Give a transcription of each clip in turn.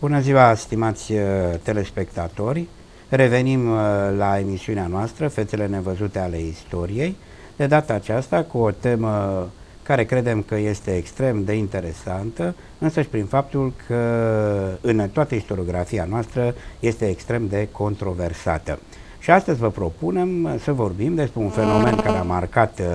Bună ziua, stimați uh, telespectatori! Revenim uh, la emisiunea noastră, Fețele nevăzute ale istoriei, de data aceasta cu o temă care credem că este extrem de interesantă, însă și prin faptul că în toată istoriografia noastră este extrem de controversată. Și astăzi vă propunem uh, să vorbim despre un fenomen care a marcat uh,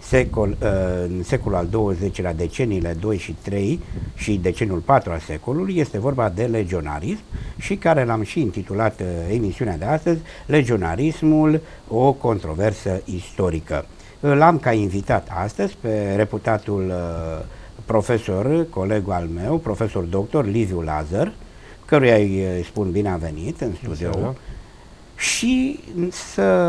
secol, uh, în secolul al XX-lea, deceniile 2 și 3 și deceniul 4 al secolului, este vorba de legionarism și care l-am și intitulat emisiunea de astăzi, Legionarismul, o controversă istorică. L-am ca invitat astăzi pe reputatul profesor, colegul al meu, profesor doctor Liviu Lazar, căruia îi spun bine a venit în studio și să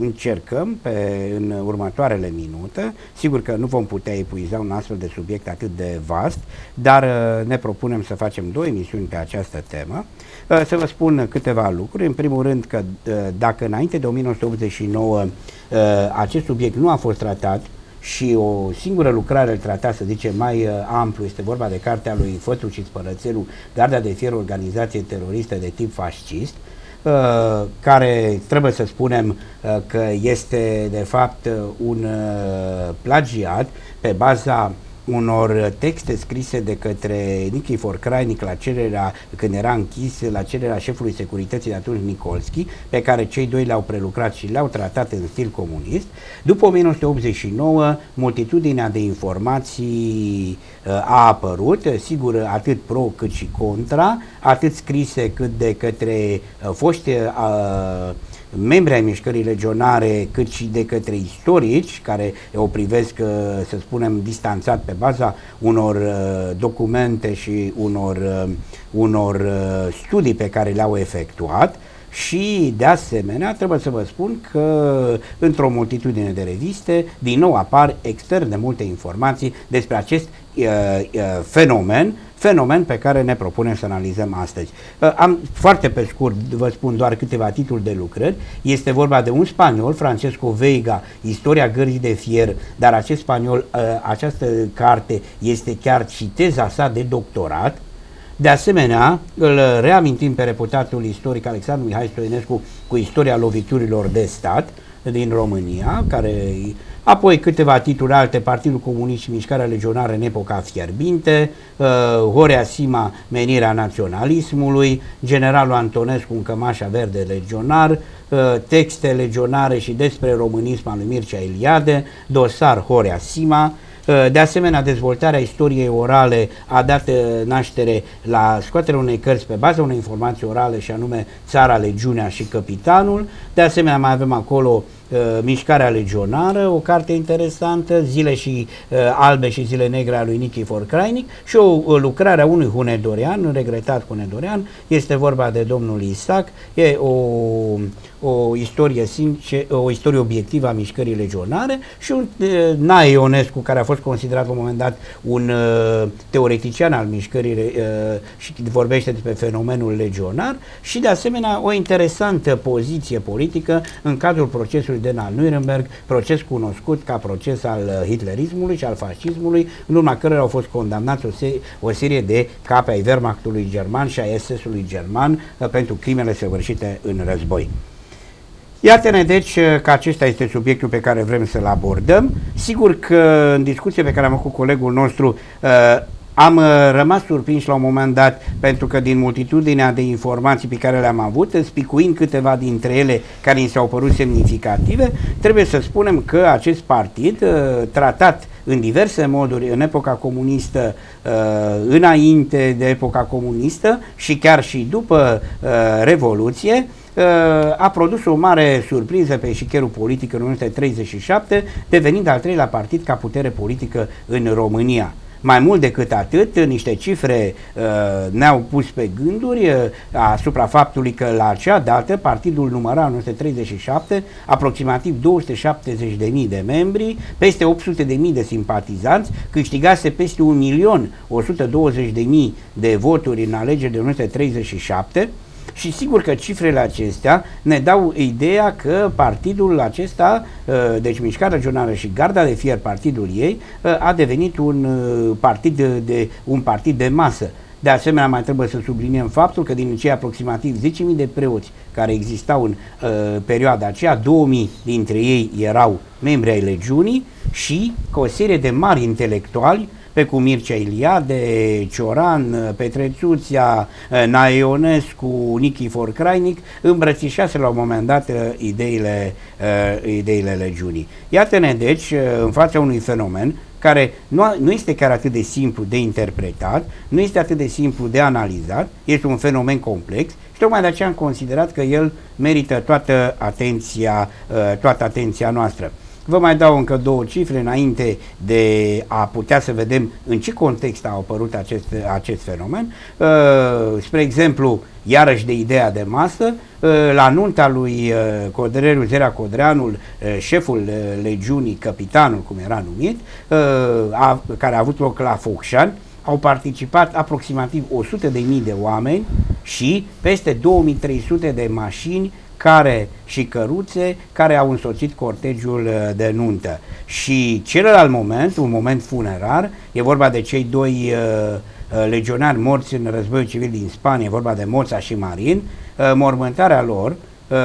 încercăm pe, în următoarele minute, sigur că nu vom putea epuiza un astfel de subiect atât de vast, dar uh, ne propunem să facem două emisiuni pe această temă, uh, să vă spun câteva lucruri. În primul rând că uh, dacă înainte de 1989 acest subiect nu a fost tratat și o singură lucrare îl trata, să zicem, mai uh, amplu, este vorba de cartea lui Fățu și Spărățelu, Garda de Fier, Organizație Teroristă de tip fascist, Uh, care trebuie să spunem uh, că este de fapt un uh, plagiat pe baza unor texte scrise de către Nikifor Crainic la cererea, când era închis, la cererea șefului securității de atunci Nicolski, pe care cei doi le-au prelucrat și le-au tratat în stil comunist. După 1989, multitudinea de informații uh, a apărut, sigur atât pro cât și contra, atât scrise cât de către uh, foști uh, membri ai mișcării legionare, cât și de către istorici, care o privesc, uh, să spunem, distanțat pe baza unor uh, documente și unor, uh, unor studii pe care le-au efectuat, și, de asemenea, trebuie să vă spun că într-o multitudine de reviste, din nou apar extern de multe informații despre acest fenomen, fenomen pe care ne propunem să analizăm astăzi. Ă, am foarte pe scurt, vă spun doar câteva titluri de lucrări. Este vorba de un spaniol, Francesco Veiga, Istoria gărzii de fier, dar acest spaniol, ă, această carte este chiar și teza sa de doctorat, de asemenea, îl reamintim pe reputatul istoric Alexandru Mihai Stoinescu cu istoria loviturilor de stat, din România, care apoi câteva titluri alte, Partidul Comunist și Mișcarea Legionară în epoca fierbinte, uh, Horea Sima, menirea naționalismului, generalul Antonescu în cămașa verde legionar, uh, texte legionare și despre românism al lui Mircea Iliade, dosar Horea Sima, uh, de asemenea, dezvoltarea istoriei orale a dat uh, naștere la scoaterea unei cărți pe baza unei informații orale și anume Țara, Legiunea și Capitanul. De asemenea, mai avem acolo uh, Eh, mișcarea legionară, o carte interesantă, Zile și eh, albe și zile negre a lui Nichifor Crainic și o lucrare a unui hunedorean, un regretat hunedorean, este vorba de domnul Isaac, e o, o istorie sincer, o istorie obiectivă a mișcării legionare și un uh, Nae Ionescu, care a fost considerat la un moment dat un uh, teoretician al mișcării uh, și vorbește despre fenomenul legionar și de asemenea o interesantă poziție politică în cadrul procesului procesului de Nuremberg, proces cunoscut ca proces al uh, hitlerismului și al fascismului, în urma cărora au fost condamnați o, se- o serie de cape ai Wehrmachtului german și a SS-ului german uh, pentru crimele săvârșite în război. Iată-ne deci uh, că acesta este subiectul pe care vrem să-l abordăm. Sigur că în discuție pe care am avut cu colegul nostru am uh, rămas surprinși la un moment dat pentru că din multitudinea de informații pe care le-am avut, spicuind câteva dintre ele care ni s-au părut semnificative, trebuie să spunem că acest partid, uh, tratat în diverse moduri în epoca comunistă, uh, înainte de epoca comunistă și chiar și după Revoluție, a produs o mare surpriză pe șicherul politic în 1937, devenind al treilea partid ca putere politică în România. Mai mult decât atât, niște cifre uh, ne-au pus pe gânduri uh, asupra faptului că la acea dată partidul număra 1937 aproximativ 270.000 de membri, peste 800.000 de simpatizanți, câștigase peste 1.120.000 de voturi în alegeri de 1937, și sigur că cifrele acestea ne dau ideea că partidul acesta, uh, deci Mișcarea Regională și Garda de Fier, partidul ei, uh, a devenit un uh, partid de, un partid de masă. De asemenea, mai trebuie să subliniem faptul că din cei aproximativ 10.000 de preoți care existau în uh, perioada aceea, 2.000 dintre ei erau membri ai legiunii și cu o serie de mari intelectuali uh, pe cum Mircea Iliade, Cioran, eh, Petrețuția, eh, Naionescu, Nichifor Crainic, îmbrățișase la un moment dat eh, ideile, ideile legiunii. Iată-ne deci în fața unui fenomen care nu, nu este chiar atât de simplu de interpretat, nu este atât de simplu de analizat, este un fenomen complex și tocmai de aceea am considerat că el merită toată atenția, toată atenția noastră. Vă mai dau încă două cifre înainte de a putea să vedem în ce context a apărut acest, acest fenomen. Uh, spre exemplu, iarăși de ideea de masă, uh, la nunta lui uh, Codreru Zera Codreanul, uh, șeful uh, legiunii, capitanul, cum era numit, uh, a, care a avut loc la Focșan, au participat aproximativ 100.000 de mii de oameni și peste 2300 de mașini care și căruțe care au însoțit cortegiul uh, de nuntă. Și celălalt moment, un moment funerar, e vorba de cei doi uh, uh, legionari morți în războiul civil din Spania, e vorba de Moța și Marin, uh, mormântarea lor Uh,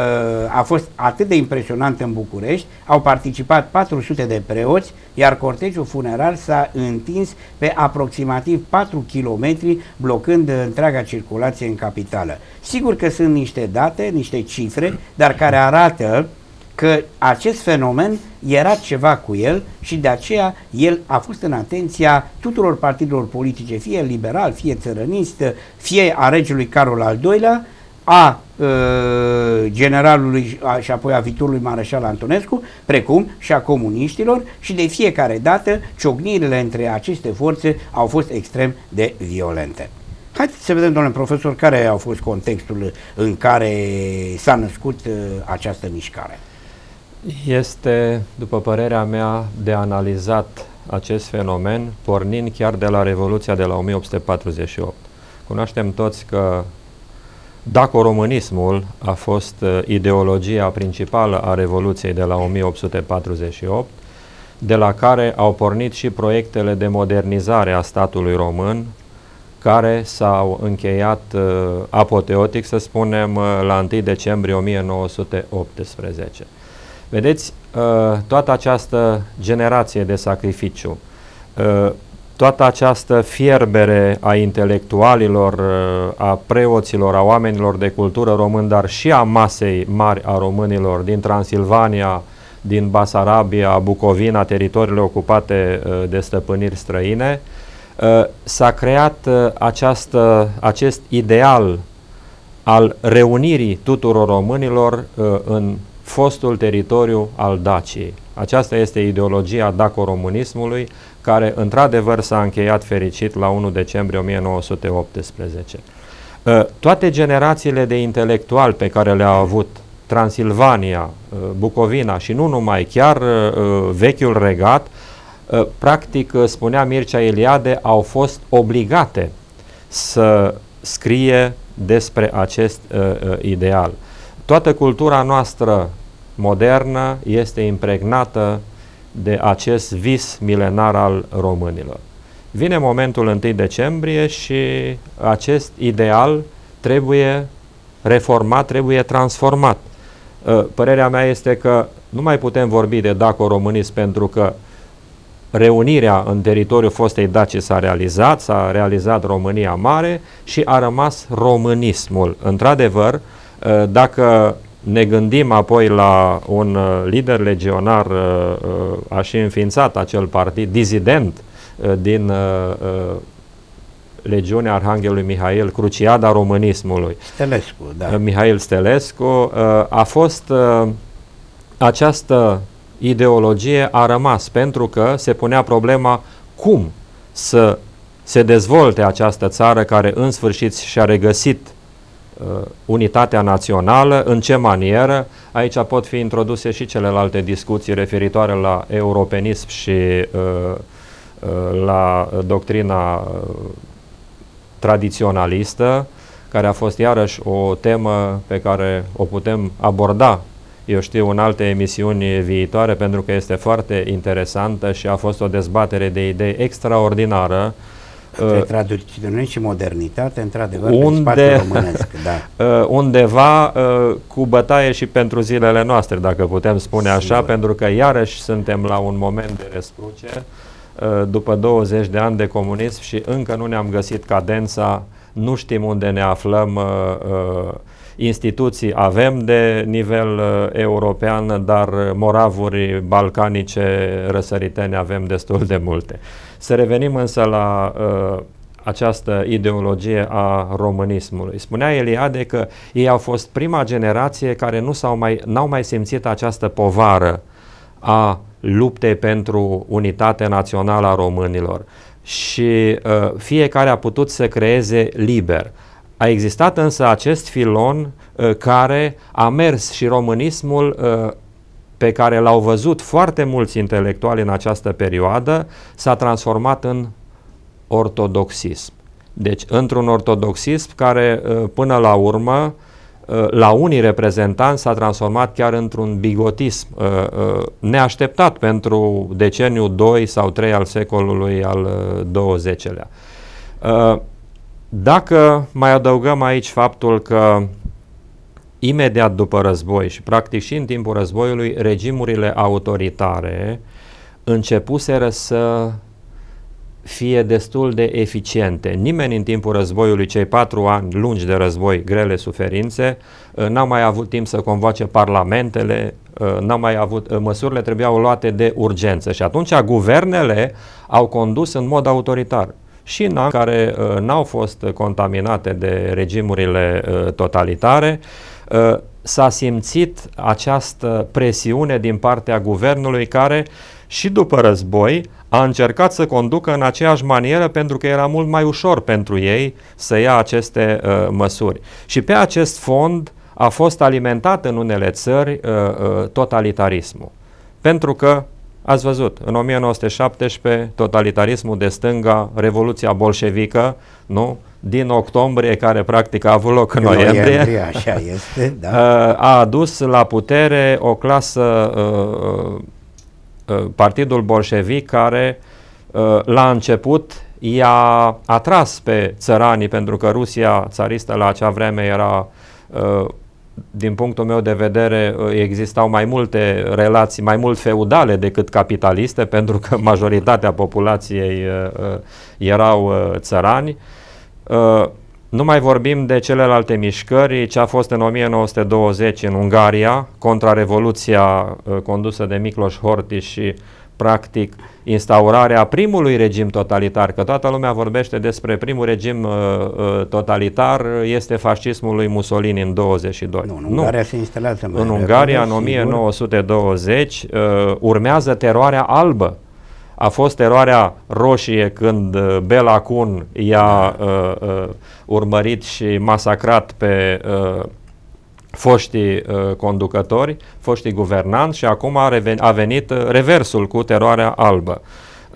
a fost atât de impresionant în București, au participat 400 de preoți, iar cortegiul funerar s-a întins pe aproximativ 4 km, blocând întreaga circulație în capitală. Sigur că sunt niște date, niște cifre, dar care arată că acest fenomen era ceva cu el și de aceea el a fost în atenția tuturor partidelor politice, fie liberal, fie țărănist, fie a regelui Carol al II-lea, a Uh, generalului și apoi a viitorului mareșal Antonescu, precum și a comuniștilor și de fiecare dată ciocnirile între aceste forțe au fost extrem de violente. Haideți să vedem, domnule profesor, care au fost contextul în care s-a născut uh, această mișcare. Este, după părerea mea, de analizat acest fenomen, pornind chiar de la Revoluția de la 1848. Cunoaștem toți că Dacoromanismul a fost uh, ideologia principală a Revoluției de la 1848, de la care au pornit și proiectele de modernizare a statului român, care s-au încheiat uh, apoteotic, să spunem, uh, la 1 decembrie 1918. Vedeți, uh, toată această generație de sacrificiu, uh, toată această fierbere a intelectualilor, a preoților, a oamenilor de cultură român, dar și a masei mari a românilor din Transilvania, din Basarabia, Bucovina, teritoriile ocupate uh, de stăpâniri străine, uh, s-a creat uh, această, acest ideal al reunirii tuturor românilor în fostul teritoriu al Daciei. Aceasta este ideologia dacoromânismului, care într-adevăr s-a încheiat fericit la 1 decembrie 1918. Uh, toate generațiile de intelectuali pe care le au avut Transilvania, uh, Bucovina și nu numai, chiar uh, vechiul regat, practic, spunea Mircea Eliade, au fost obligate să scrie despre acest ideal. Toată cultura noastră modernă este impregnată de acest vis milenar al românilor. Vine momentul 1 decembrie și acest ideal trebuie reformat, trebuie transformat. Uh, părerea mea este că nu mai putem vorbi de daco-românism pentru că reunirea în teritoriul fostei Daci s-a realizat, s-a realizat România Mare și a rămas românismul. Într-adevăr, uh, dacă ne gândim apoi la un uh, lider legionar, uh, uh, a și înființat acel partid, dizident din legiunea Arhanghelului Mihail, Cruciada Românismului. Stelescu, da. Mihail Stelescu a fost această ideologie a rămas pentru că se punea problema cum să se dezvolte această țară care în sfârșit și-a regăsit Uh, unitatea națională, în ce manieră. Aici pot fi introduse și celelalte discuții referitoare la europenism și uh, uh, la doctrina tradiționalistă, care a fost iarăși o temă pe care o putem aborda, eu știu, în alte emisiuni viitoare, pentru că este foarte interesantă și a fost o dezbatere de idei extraordinară între uh, și modernitate, într-adevăr, unde, românesc. Da. Uh, undeva uh, cu bătaie și pentru zilele noastre, dacă putem spune Sigur. așa, pentru că iarăși suntem la un moment de răscruce uh, după 20 de ani de comunism și încă nu ne-am găsit cadența, nu știm unde ne aflăm uh, uh, instituții avem de nivel uh, european, dar uh, moravuri balcanice răsăritene avem destul de multe. Să revenim însă la uh, această ideologie a românismului. Spunea Eliade că ei au fost prima generație care nu s-au mai, n-au mai simțit această povară a luptei pentru unitate națională a românilor și uh, fiecare a putut să creeze liber. Uh, a existat însă acest filon uh, care a mers și românismul uh, pe care l-au văzut foarte mulți intelectuali în această perioadă s-a transformat în ortodoxism. Deci într-un ortodoxism care uh, până la urmă uh, la unii reprezentanți s-a transformat chiar într-un bigotism uh, uh, neașteptat pentru deceniul 2 sau 3 al secolului al 20-lea. Dacă mai adăugăm aici faptul că imediat după război și practic și în timpul războiului, regimurile autoritare începuseră să fie destul de eficiente. Nimeni în timpul războiului, cei patru ani lungi de război, grele suferințe, uh, n-au mai avut timp să convoace parlamentele, uh, n-au mai avut, uh, măsurile trebuiau luate de urgență și atunci guvernele au condus în mod autoritar și în care uh, n-au fost uh, contaminate de regimurile uh, totalitare, uh, s-a simțit această presiune din partea guvernului care și după război a încercat să conducă în aceeași manieră pentru că era mult mai ușor pentru ei să ia aceste uh, măsuri. Și pe acest fond a fost alimentat în unele țări uh, uh, totalitarismul. Pentru că Ați văzut, în 1917, totalitarismul de stânga, Revoluția bolșevică, nu? din octombrie, care practic a avut loc în noiembrie, noiembrie așa este, da. Uh, a adus la putere o clasă, uh, uh, partidul bolșevic, care la început i-a atras pe țăranii, pentru că Rusia țaristă la acea vreme era din punctul meu de vedere, uh, existau mai multe relații, mai mult feudale decât capitaliste, pentru că majoritatea populației uh, uh, erau țărani. Nu mai vorbim de celelalte mișcări, ce a fost în 1920 în Ungaria, contra revoluția condusă de Miklos Horthy și practic instaurarea primului regim totalitar, că toată lumea vorbește despre primul regim uh, uh totalitar, este fascismul lui Mussolini în 22. Nu, în Ungaria nu. se instalează În Ungaria, în 1920, uh, urmează teroarea albă. A fost teroarea roșie când uh, Bela Kun i-a da. uh, uh, urmărit și masacrat pe uh, foștii uh, conducători, foștii guvernanți și acum a, reven, a venit uh, reversul cu teroarea albă.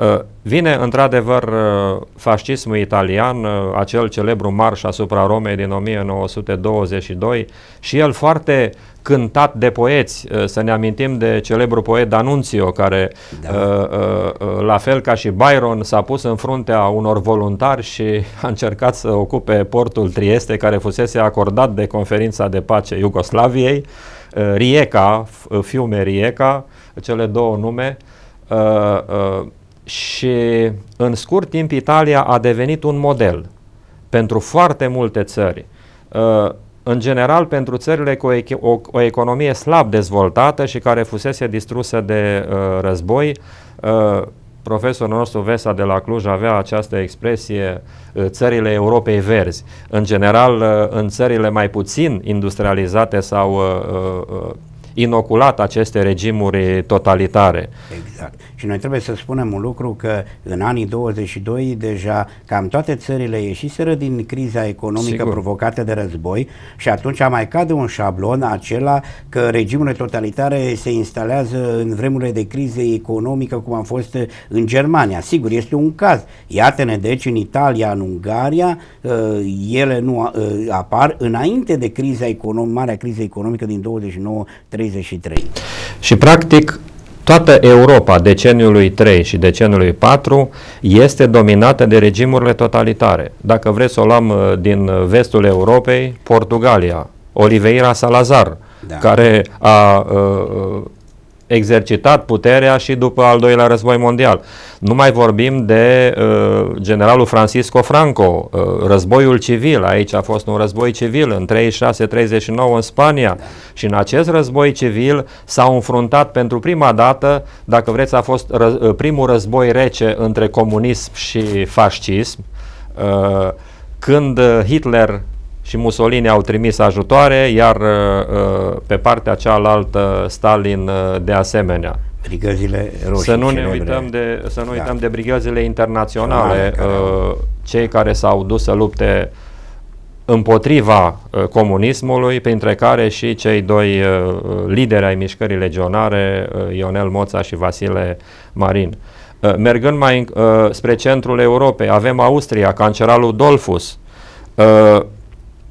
Uh, vine într-adevăr uh, fascismul italian, uh, acel celebru marș asupra Romei din 1922 și el foarte cântat de poeți. Să ne amintim de celebru poet Danunțio care da. la fel ca și Byron s-a pus în fruntea unor voluntari și a încercat să ocupe portul Trieste, care fusese acordat de conferința de pace Iugoslaviei. Rieca, fiume Rieca, cele două nume, Uh, uh, și în scurt timp Italia a devenit un model pentru foarte multe țări. Uh, în general pentru țările cu o, o economie slab dezvoltată și care fusese distrusă de uh, război, uh, profesorul nostru Vesa de la Cluj avea această expresie uh, țările Europei verzi. În general, uh, în țările mai puțin industrializate sau uh, inoculat aceste regimuri totalitare. Exact. Și noi trebuie să spunem un lucru că în anii 22 deja cam toate țările ieșiseră din criza economică Sigur. provocată de război și atunci mai cade un șablon acela că regimurile totalitare se instalează în vremurile de crize economică cum a fost în Germania. Sigur, este un caz. Iată-ne deci în Italia, în Ungaria, uh, ele nu uh, apar înainte de criza economică, marea criză economică din 29 33. Și practic toată Europa deceniului 3 și deceniului 4 este dominată de regimurile totalitare. Dacă vreți să o luăm uh, din uh, vestul Europei, Portugalia, Oliveira Salazar, da. care a, a, uh, exercitat puterea și după al doilea război mondial. Nu mai vorbim de uh, generalul Francisco Franco, uh, războiul civil, aici a fost un război civil în 36-39 în Spania și în acest război civil s-au înfruntat pentru prima dată, dacă vreți, a fost ră, uh, primul război rece între comunism și fascism, uh, când Hitler și Mussolini au trimis ajutoare, iar uh, uh, pe partea cealaltă Stalin uh, de asemenea. Brigăzile roșii. Să nu ne uităm de, să nu da. uităm de brigăzile internaționale, care cei care s-au dus să lupte împotriva comunismului, printre care și cei doi lideri ai mișcării legionare, Ionel Moța și Vasile Marin. Mergând mai spre centrul Europei, avem Austria, canceralul Dolfus,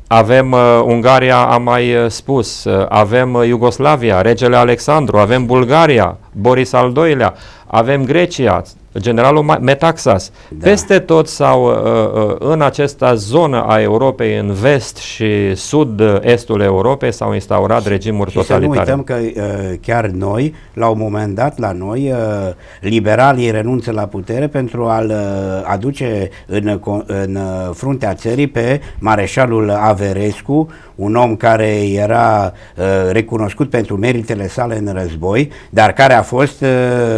avem uh, Ungaria, am mai uh, spus, uh, avem uh, Iugoslavia, regele Alexandru, avem Bulgaria, Boris al II-lea, avem Grecia, generalul Metaxas. Da. Peste tot sau uh, uh, în această zonă a Europei, în vest și sud-estul Europei, s-au instaurat și, regimuri și totalitare. să nu uităm că uh, chiar noi, la un moment dat, la noi, liberalii renunță la putere pentru a-l aduce în, în fruntea țării pe mareșalul Averescu, un om care era recunoscut pentru meritele sale în război, dar care a fost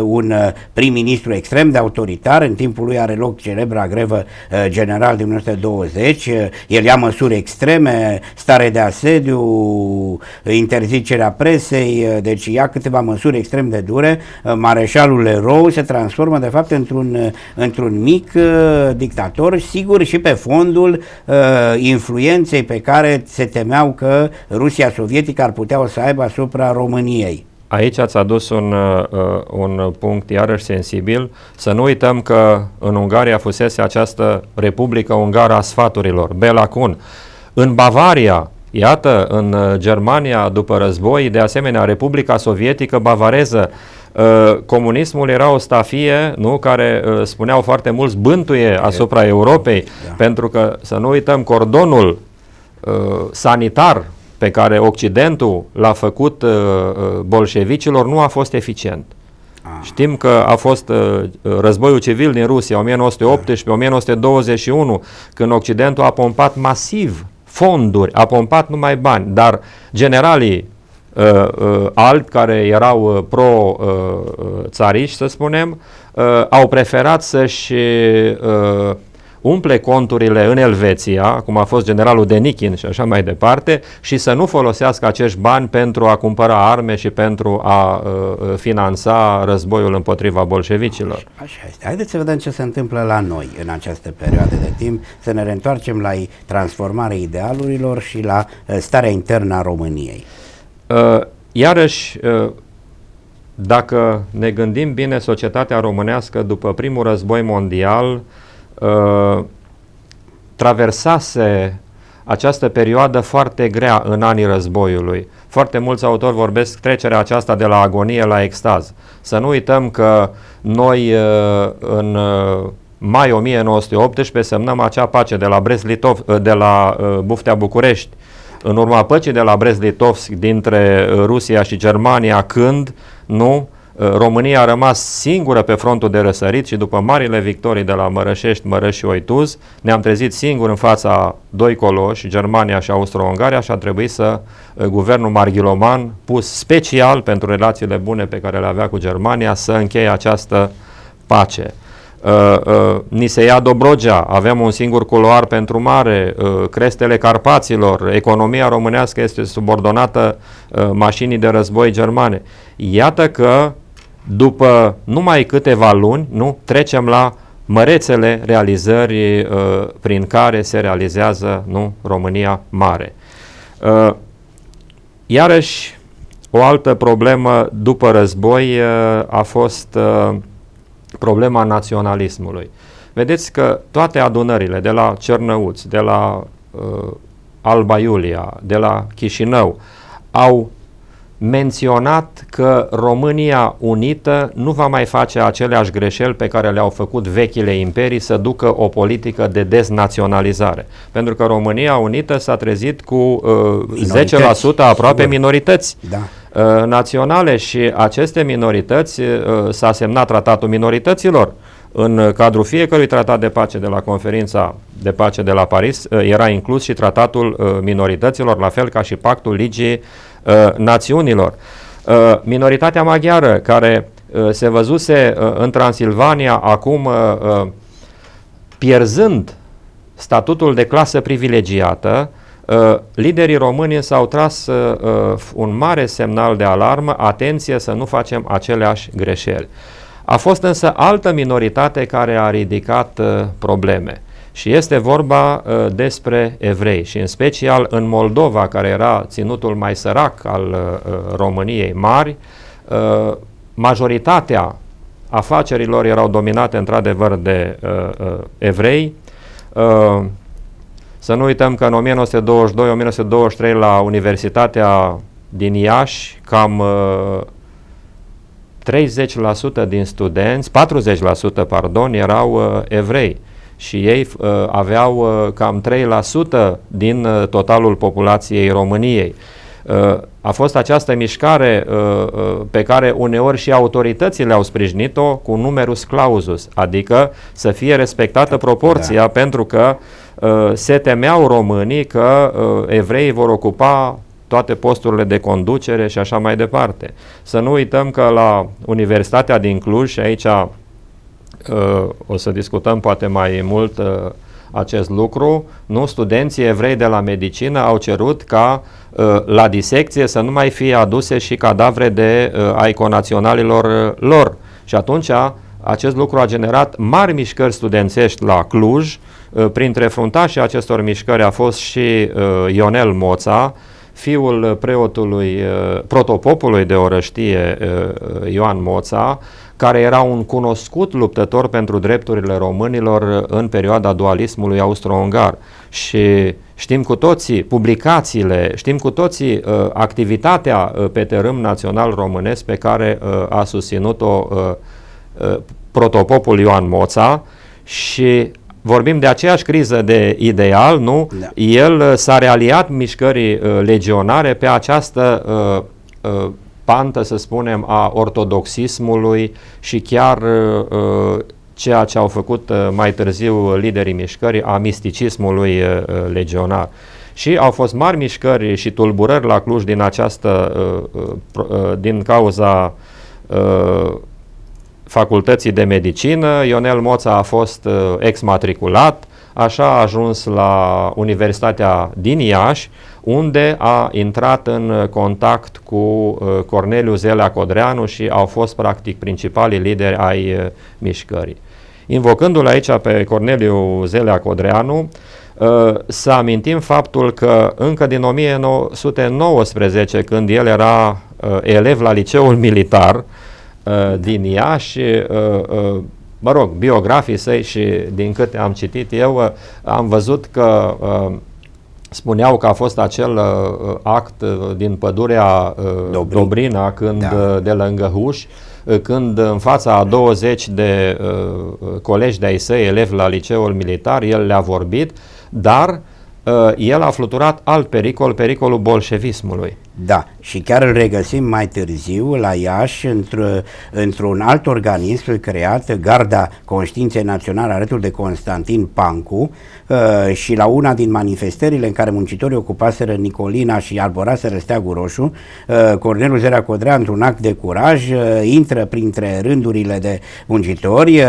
un prim-ministru extrem extrem de autoritar, în timpul lui are loc celebra grevă eh, general din 1920, eh, el ia măsuri extreme, stare de asediu, interzicerea presei, eh, deci ia câteva măsuri extrem de dure, mareșalul erou se transformă de fapt într-un, într-un mic dictator, sigur și pe fondul influenței pe care se temeau că Rusia sovietică ar putea o să aibă asupra României aici ați adus un, uh, un punct iarăși sensibil. Să nu uităm că în Ungaria fusese această Republică Ungară a Sfaturilor, Belacun. În Bavaria, iată, în uh, Germania după război, de asemenea, Republica Sovietică Bavareză, uh, comunismul era o stafie, nu, care spuneau foarte mulți bântuie asupra Europei, da. pentru că, să nu uităm, cordonul sanitar pe care Occidentul l-a făcut uh, uh, bolșevicilor nu a fost eficient. Ah. Știm că a fost uh, uh războiul civil din Rusia 1918-1921 când Occidentul a pompat masiv fonduri, a pompat numai bani, dar generalii uh, uh, albi care erau uh, pro țariși uh, uh să spunem, uh, au preferat să-și uh, umple conturile în Elveția, cum a fost generalul Denikin și așa mai departe, și să nu folosească acești bani pentru a cumpăra arme și pentru a uh, uh finanța războiul împotriva bolșevicilor. Așa este. Haideți să vedem ce se întâmplă la noi în această perioadă de timp, să ne reîntoarcem la transformarea idealurilor și la uh, starea internă a României. Uh, iarăși, uh, dacă ne gândim bine, societatea românească după primul război mondial uh, Uh, traversase această perioadă foarte grea în anii războiului. Foarte mulți autori vorbesc trecerea aceasta de la agonie la extaz. Să nu uităm că noi uh, în uh, mai 1918 semnăm acea pace de la, Brest-Litov, de la Buftea București. În urma păcii de la Brest-Litovsk dintre Rusia și Germania, când nu Uh, România a rămas singură pe frontul de răsărit și după marile victorii de la Mărășești, Mărăș și Oituz, ne-am trezit singur în fața doi coloși, Germania și Austro-Ungaria și a trebuit să uh, guvernul marghiloman, pus special pentru relațiile bune pe care le avea cu Germania, să încheie această pace. Uh, uh, ni se ia Dobrogea, avem un singur culoar pentru mare, uh, crestele Carpaților, economia românească este subordonată uh, mașinii de război germane. Iată că după numai câteva luni, nu, trecem la mărețele realizări uh, prin care se realizează nu, România mare. Uh, iarăși, o altă problemă după război uh, a fost uh, problema naționalismului. Vedeți că toate adunările, de la Cernăuți, de la uh, Alba Iulia, de la Chișinău, au menționat că România Unită nu va mai face aceleași greșeli pe care le-au făcut vechile imperii să ducă o politică de deznaționalizare. Pentru că România Unită s-a trezit cu uh, 10% aproape Sigur. minorități. Da uh, naționale și aceste minorități, uh, s-a semnat tratatul minorităților, în cadrul fiecărui tratat de pace de la conferința de pace de la Paris uh, era inclus și tratatul uh, minorităților, la fel ca și pactul Ligii Uh, națiunilor. Uh, minoritatea maghiară care uh, se văzuse în Transilvania acum pierzând statutul de clasă privilegiată, liderii români s-au tras un mare semnal de alarmă, atenție să nu facem aceleași greșeli. A fost însă altă minoritate care a ridicat probleme. Și este vorba uh, despre evrei și în special în Moldova, care era ținutul mai sărac al uh, României mari, uh, majoritatea afacerilor erau dominate într-adevăr de uh, uh, evrei. Uh, să nu uităm că în 1922-1923 la Universitatea din Iași, cam uh, 30% din studenți, 40% pardon, erau uh, evrei și ei uh, aveau uh, cam 3% din uh, totalul populației României. Uh, a fost această mișcare uh, uh, pe care uneori și autoritățile au sprijinit-o cu numerus clausus, adică să fie respectată da. proporția da. pentru că uh, se temeau românii că uh, evreii vor ocupa toate posturile de conducere și așa mai departe. Să nu uităm că la Universitatea din Cluj și aici Uh, o să discutăm poate mai mult uh, acest lucru, nu? Studenții evrei de la medicină au cerut ca uh, la disecție să nu mai fie aduse și cadavre de aiconaționalilor lor. Și atunci acest lucru a generat mari mișcări studențești la Cluj. Printre fruntașii acestor mișcări a fost și Ionel Moța, fiul preotului, protopopului de orăștie Ioan Moța, care era un cunoscut luptător pentru drepturile românilor în perioada dualismului austro-ungar și știm cu toții publicațiile, știm cu toții uh, activitatea uh, pe tărâm național românesc pe care uh, a susținut-o uh, uh, protopopul Ioan Moța și vorbim de aceeași criză de ideal, nu? Da. El uh, s-a realiat mișcării uh, legionare pe această uh, uh, pantă, să spunem, a ortodoxismului și chiar uh, uh, ceea ce au făcut uh, mai târziu liderii mișcării a misticismului legionar. Și au fost mari mișcări și tulburări la Cluj din această, din cauza facultății de medicină. Ionel Moța a fost exmatriculat, așa a ajuns la Universitatea din Iași, unde a intrat în uh, contact cu uh, Corneliu Zelea Codreanu și au fost practic principalii lideri ai uh, mișcării. Invocându-l aici pe Corneliu Zelea Codreanu, să amintim faptul că încă din 1919, când el era elev la liceul militar din Iași, mă rog, biografii săi și din câte am citit eu, am văzut că spuneau că a fost acel uh, uh act uh, din pădurea uh, Dobrin. Dobrina când da. Uh, de lângă Huș, uh, când în fața a 20 de colegi de-ai săi, elevi la liceul militar, el le-a vorbit, dar el a fluturat alt pericol, pericolul bolșevismului. Da, și chiar îl regăsim mai târziu la Iași într- într-un alt organism creat, Garda Conștiinței Naționale alături de Constantin Pancu uh, și la una din manifestările în care muncitorii ocupaseră Nicolina și arboraseră Steagul Roșu, uh, Cornelul Zera Codrea, într-un act de curaj, uh, intră printre rândurile de muncitori, uh,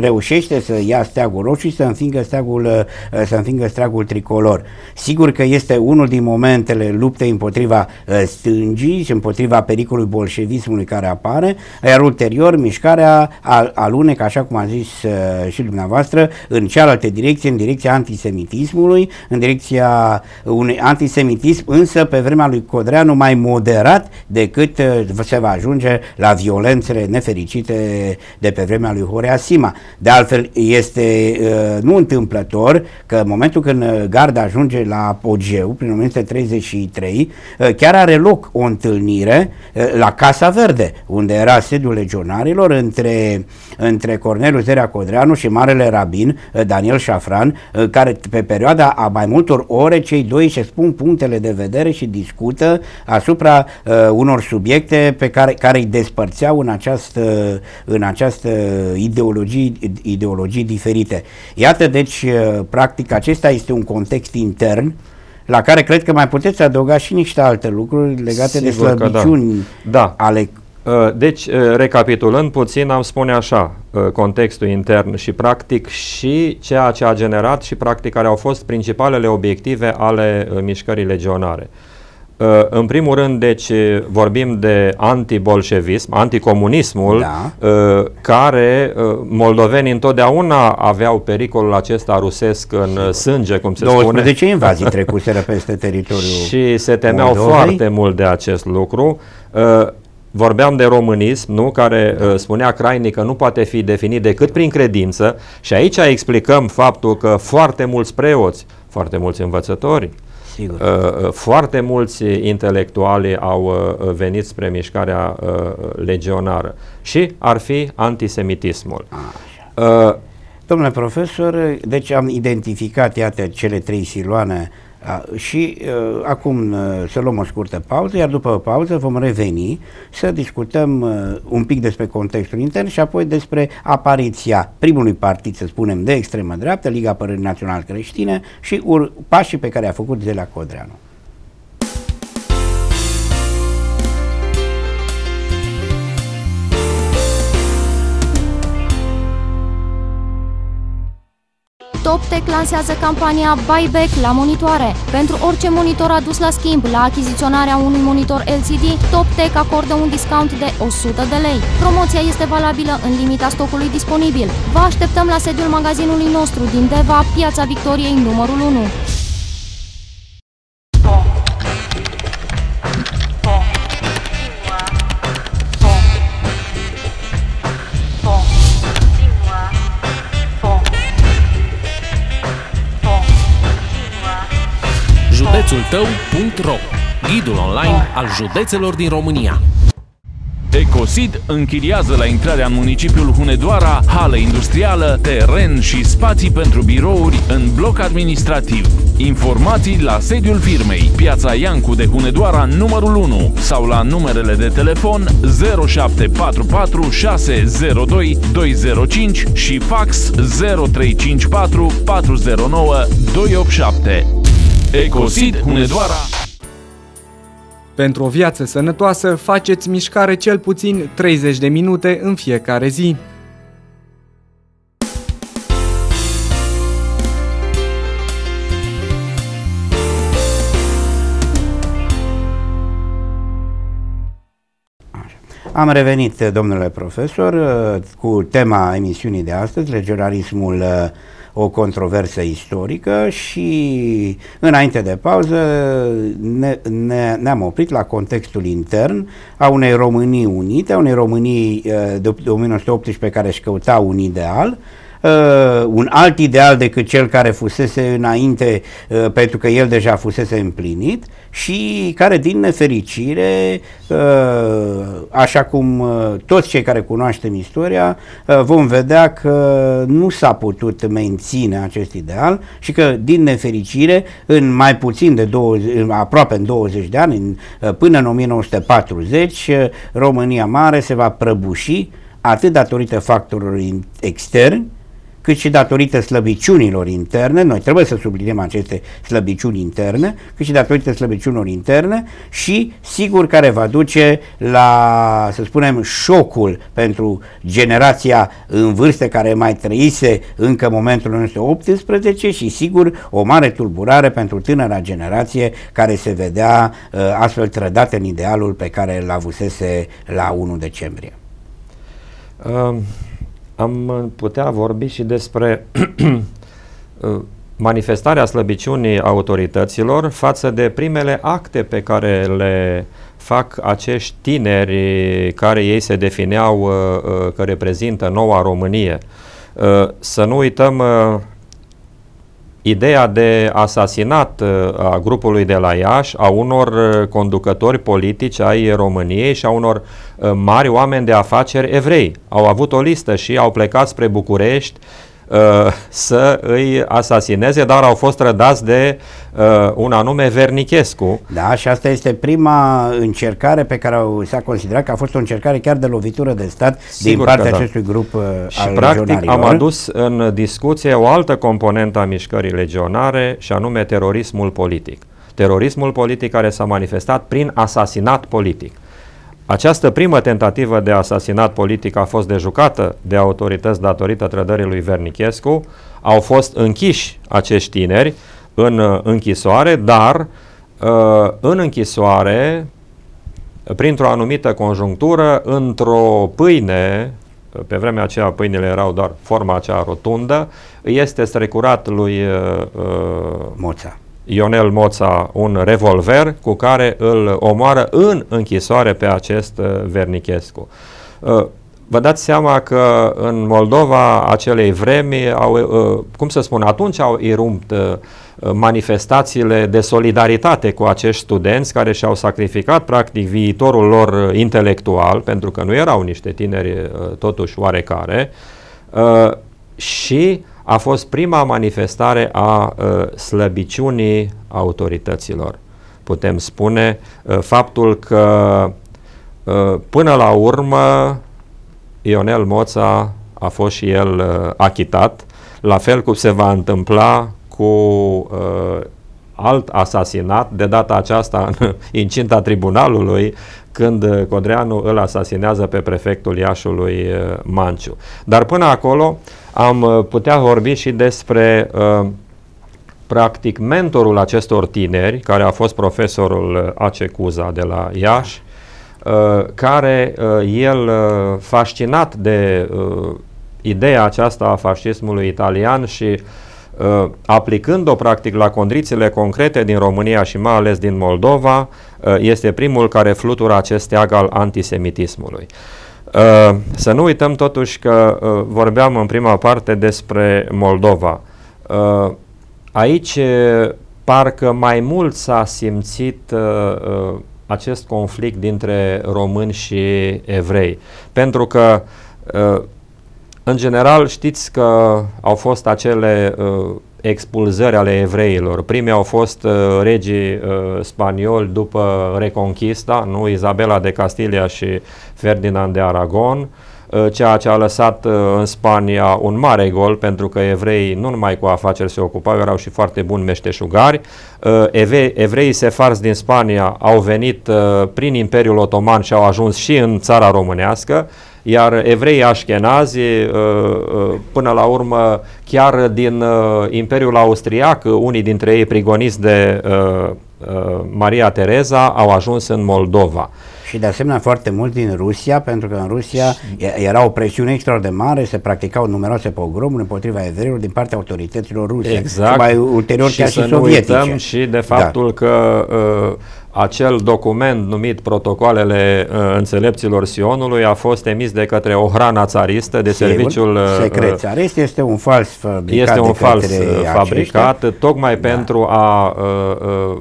reușește să ia Steagul Roșu și să înfingă steagul, uh, să înfingă steagul tricolor. Sigur că este unul din momentele luptei împotriva uh, Ă, stângii și împotriva pericolului bolșevismului care apare, iar ulterior mișcarea alunecă, așa cum a zis ă, și dumneavoastră, în cealaltă direcție, în direcția antisemitismului, în direcția unui antisemitism, însă pe vremea lui Codreanu mai moderat decât ă, se va ajunge la violențele nefericite de pe vremea lui Horea Sima. De altfel, este nu întâmplător că în momentul când garda ajunge la apogeu, prin 1933, chiar Chiar are loc o întâlnire eh, la Casa Verde, unde era sediul legionarilor între, între Corneliu Zerea Codreanu și Marele Rabin eh, Daniel Șafran, eh, care pe perioada a mai multor ore cei doi se spun punctele de vedere și discută asupra uh, unor subiecte pe care, care îi despărțeau în această, în această ideologii, ideologii diferite. Iată deci, practic, acesta este un context intern uh, la care cred că mai puteți adăuga și niște alte lucruri legate Sigur de da. slăbiciuni da. Da. ale uh, deci, uh, recapitulând puțin, am spune așa, uh, contextul intern și practic și ceea ce a generat și practic care au fost principalele obiective ale mișcării legionare. Uh, în primul rând, deci, vorbim de antibolșevism, anticomunismul, da. Uh, care uh, moldovenii întotdeauna aveau pericolul acesta rusesc în Sigur. sânge, cum se 12 spune. 12 invazii trecuseră peste teritoriul Și se temeau Moldovei. foarte mult de acest lucru. Vorbeam de românism, nu? care da. uh, spunea Crainic că nu poate fi definit decât prin credință și aici explicăm faptul că foarte mulți preoți, foarte mulți învățători, uh, Sigur. Uh, uh, foarte mulți intelectuali au uh, venit spre mișcarea legionară și ar fi antisemitismul. Așa. Domnule profesor, deci am identificat, iată, cele trei siloane și acum să luăm o scurtă pauză, iar după pauză vom reveni să discutăm un pic despre contextul intern și apoi despre apariția primului partid, să spunem, de extremă dreaptă, Liga Părării Național Creștine și pașii pe care a făcut Zelea Codreanu. Top lansează campania Buyback la monitoare. Pentru orice monitor adus la schimb la achiziționarea unui monitor LCD, Top acordă un discount de 100 de lei. Promoția este valabilă în limita stocului disponibil. Vă așteptăm la sediul magazinului nostru din Deva, Piața Victoriei numărul 1. județul tău.ro Ghidul online al județelor din România. Ecosid închiriază la intrarea în municipiul Hunedoara hale industrială, teren și spații pentru birouri în bloc administrativ. Informații la sediul firmei, Piața Iancu de Hunedoara numărul 1 sau la numerele de telefon 0744 602 205 și fax 0354 409 287. Ecosid Hunedoara Pentru o viață sănătoasă, faceți mișcare cel puțin 30 de minute în fiecare zi. Am revenit, domnule profesor, cu tema emisiunii de astăzi, legionarismul o controversă istorică și înainte de pauză ne, ne, ne-am oprit la contextul intern a unei Românii unite, a unei Românii uh, de 1918 care își căuta un ideal, uh, uh, un alt ideal decât cel care fusese înainte uh, pentru că el deja fusese împlinit și care din nefericire, uh, așa cum uh, toți cei care cunoaștem istoria, uh, vom vedea că nu s-a putut menține acest ideal și că din nefericire în mai puțin de 20, în, aproape în 20 de ani, în, uh, până în 1940, uh, România Mare se va prăbuși atât datorită factorilor externi, cât și datorită slăbiciunilor interne, noi trebuie să subliniem aceste slăbiciuni interne, cât și datorită slăbiciunilor interne și sigur care va duce la, să spunem, șocul pentru generația în vârstă care mai trăise încă momentul 1918 și sigur o mare tulburare pentru tânăra generație care se vedea uh, astfel trădată în idealul pe care l-avusese la 1 decembrie. Um am uh, putea vorbi și despre uh, manifestarea slăbiciunii autorităților față de primele acte pe care le fac acești tineri care ei se defineau uh, că reprezintă noua Românie. Să nu uităm ideea de asasinat uh, a grupului de la Iași, a unor uh, conducători politici ai României și a unor uh, mari oameni de afaceri evrei. Au avut o listă și au plecat spre București Uh, să îi asasineze, dar au fost rădați de uh, un anume Vernichescu. Da, și asta este prima încercare pe care s-a considerat că a fost o încercare chiar de lovitură de stat Sigur din partea da. acestui grup uh, Și al practic am adus în discuție o altă componentă a mișcării legionare și anume terorismul politic. Terorismul politic care s-a manifestat prin asasinat politic. Această primă tentativă de asasinat politic a fost dejucată de autorități datorită trădării lui Vernichescu. Au fost închiși acești tineri în uh, închisoare, dar uh, în închisoare, printr-o anumită conjunctură, într-o pâine, uh, pe vremea aceea pâinile erau doar forma aceea rotundă, este strecurat lui uh, Moța. Ionel Moța un revolver cu care îl omoară în închisoare pe acest uh, Vernichescu. Uh, vă dați seama că în Moldova acelei vremi, au, uh, cum să spun, atunci au irumpt manifestațiile de solidaritate cu acești studenți care și-au sacrificat practic viitorul lor intelectual, pentru că nu erau niște tineri totuși oarecare, și a fost prima manifestare a uh, slăbiciunii autorităților. Putem spune uh, faptul că uh, până la urmă Ionel Moța a fost și el uh, achitat, la fel cum se va întâmpla cu uh, alt asasinat, de data aceasta în incinta tribunalului, când uh, Codreanu îl asasinează pe prefectul Iașului uh, Manciu. Dar până acolo, uh, am uh, putea vorbi și despre uh, practic mentorul acestor tineri, care a fost profesorul uh, Acecuza de la Iași, uh, care uh, el uh, fascinat de ideea aceasta a fascismului italian și aplicând-o practic la condițiile concrete din România și mai ales din Moldova, este primul care flutură acest steag al antisemitismului. Uh, să nu uităm totuși că uh, vorbeam în prima parte despre Moldova. Uh, aici parcă mai mult s-a simțit uh, acest conflict dintre români și evrei. Pentru că, uh, în general, știți că au fost acele uh, expulzări ale evreilor. Primii au fost uh, regii uh, spanioli după Reconquista, nu Izabela de Castilia și Ferdinand de Aragon, uh, ceea ce a lăsat uh, în Spania un mare gol, pentru că evreii nu numai cu afaceri se ocupau, erau și foarte buni meșteșugari. Uh, eve- evreii sefarzi din Spania au venit uh, prin Imperiul Otoman și au ajuns și în țara românească, uh, iar evreii așchenazi, uh, uh, până la urmă, chiar din uh, Imperiul Austriac, unii dintre ei prigoniți de Maria Tereza, au ajuns în Moldova. Și de asemenea foarte mult din Rusia, pentru că în Rusia era o presiune extraordinar de mare, se practicau numeroase pogromuri împotriva evreilor din partea autorităților ruse. Exact. Și mai ulterior și chiar și sovietice. nu uităm și de faptul da. că uh, acel document numit Protocoalele uh, Înțelepților Sionului a fost emis de către o hrana țaristă de Sigur, serviciul... Uh, secret uh, țarist este un fals fabricat Este un fals fabricat aceștia. tocmai da. pentru a uh, uh,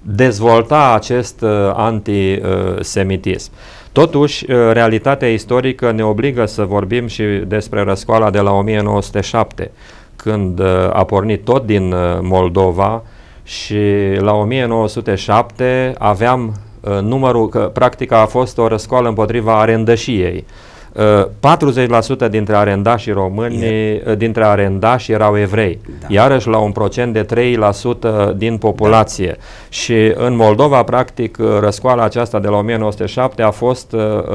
dezvolta acest uh, antisemitism. Totuși, uh, realitatea istorică ne obligă să vorbim și despre răscoala de la 1907, când uh, a pornit tot din Moldova, și la 1907 aveam uh, numărul, că practic a fost o răscoală împotriva arendășiei. 40% uh, dintre arendașii români, uh, dintre arendași erau evrei, da. iarăși la un procent de 3% din populație. Da. Și în Moldova, practic, uh, răscoala aceasta de la 1907 a fost,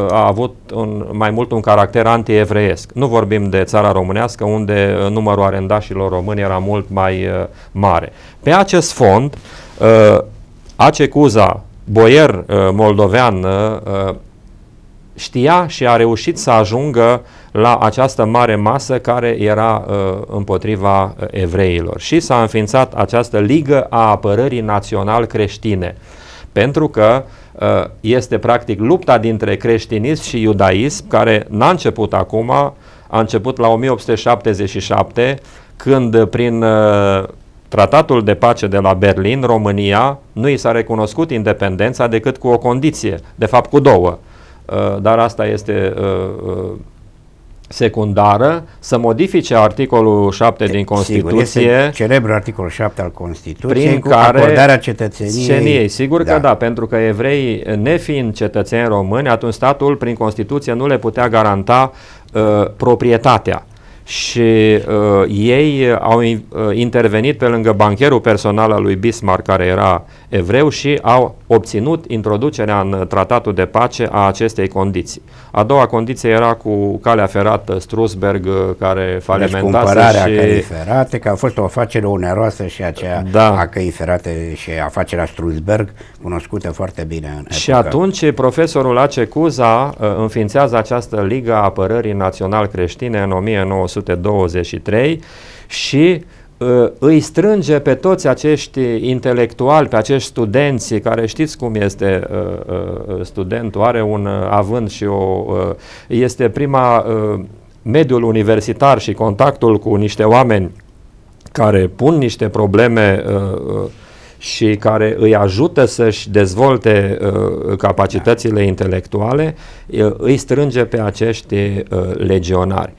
a avut un, mai mult un caracter anti anti-evreiesc. Nu vorbim de țara românească, unde numărul arendașilor români era mult mai mare. Pe acest fond, Acecuza, boier moldovean, știa și a reușit să ajungă la această mare masă care era uh, împotriva uh, evreilor. Și s-a înființat această ligă a apărării național creștine, pentru că uh, este practic lupta dintre creștinism și iudaism, care n-a început acum, a început la 1877, când uh, prin uh, Tratatul de pace de la Berlin, România, nu i s-a recunoscut independența decât cu o condiție, de fapt cu două. Uh, Uh, dar asta este uh, uh, secundară, să modifice articolul 7 din Constituție. Sigur, este celebrul articolul 7 al Constituției prin cu care acordarea cetățeniei. Ceniei, sigur da. că da, pentru că evreii nefiind cetățeni români, atunci statul prin Constituție nu le putea garanta uh, proprietatea și uh, ei uh, au uh, intervenit pe lângă bancherul personal al lui Bismarck, care era evreu, și au obținut introducerea în tratatul de pace a acestei condiții. A doua condiție era cu calea ferată Strusberg, uh, care deci falimentase deci și... căi ferate, că a fost o afacere oneroasă și aceea da. a căi ferate și afacerea Strusberg, cunoscută foarte bine în epoca. Și atunci profesorul Acecuza uh, înființează această Liga Apărării Național Creștine în 1900 1923 și uh, îi strânge pe toți acești intelectuali, pe acești studenți care știți cum este uh, uh, studentul, are un având și o, este prima mediul universitar și contactul cu niște oameni care pun niște probleme și care îi ajută să-și dezvolte uh, capacitățile intelectuale, îi strânge pe acești uh, legionari.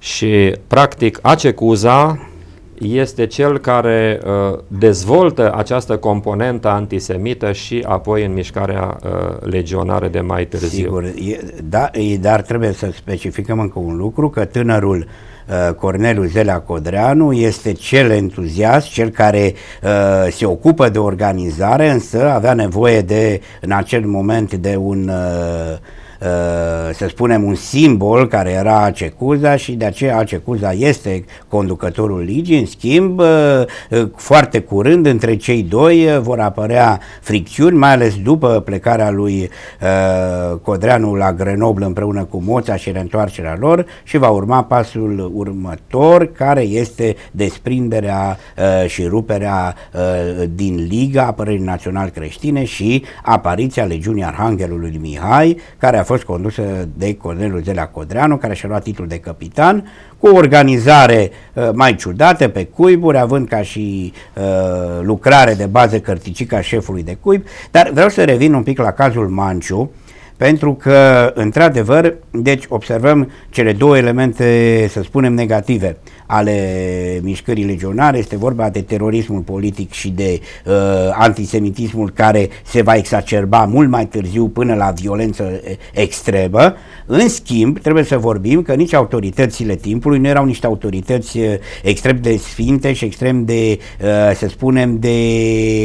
Și, practic, Acecuza este cel care uh, dezvoltă această componentă antisemită și apoi în mișcarea uh, legionară de mai târziu. Sigur, e, da, e, dar trebuie să specificăm încă un lucru, că tânărul uh, Corneliu Zelea Codreanu este cel entuziast, cel care uh, se ocupă de organizare, însă avea nevoie de, în acel moment, de un... Uh, Uh, să spunem, un simbol care era Acecuza și de aceea Acecuza este conducătorul ligii. În schimb, uh, uh, foarte curând între cei doi vor apărea fricțiuni, mai ales după plecarea lui Codreanu la Grenoble împreună cu Moța și reîntoarcerea lor și va urma pasul următor care este desprinderea și ruperea din Liga Apărării Național Creștine și apariția legiunii Arhanghelului Mihai care a fost condusă de Cornelul Zelea Codreanu, care și-a luat titlul de capitan, cu o organizare uh, mai ciudată pe cuiburi, având ca și uh, lucrare de bază cărticica șefului de cuib. Dar vreau să revin un pic la cazul Manciu, uh, pentru că, într-adevăr, deci observăm cele două elemente, să spunem, negative ale mișcării legionare, este vorba de terorismul politic și de uh, antisemitismul care se va exacerba mult mai târziu până la violență eh, extremă. În schimb, trebuie să vorbim că nici autoritățile timpului nu erau niște autorități eh, extrem de sfinte și extrem de, uh, să spunem, de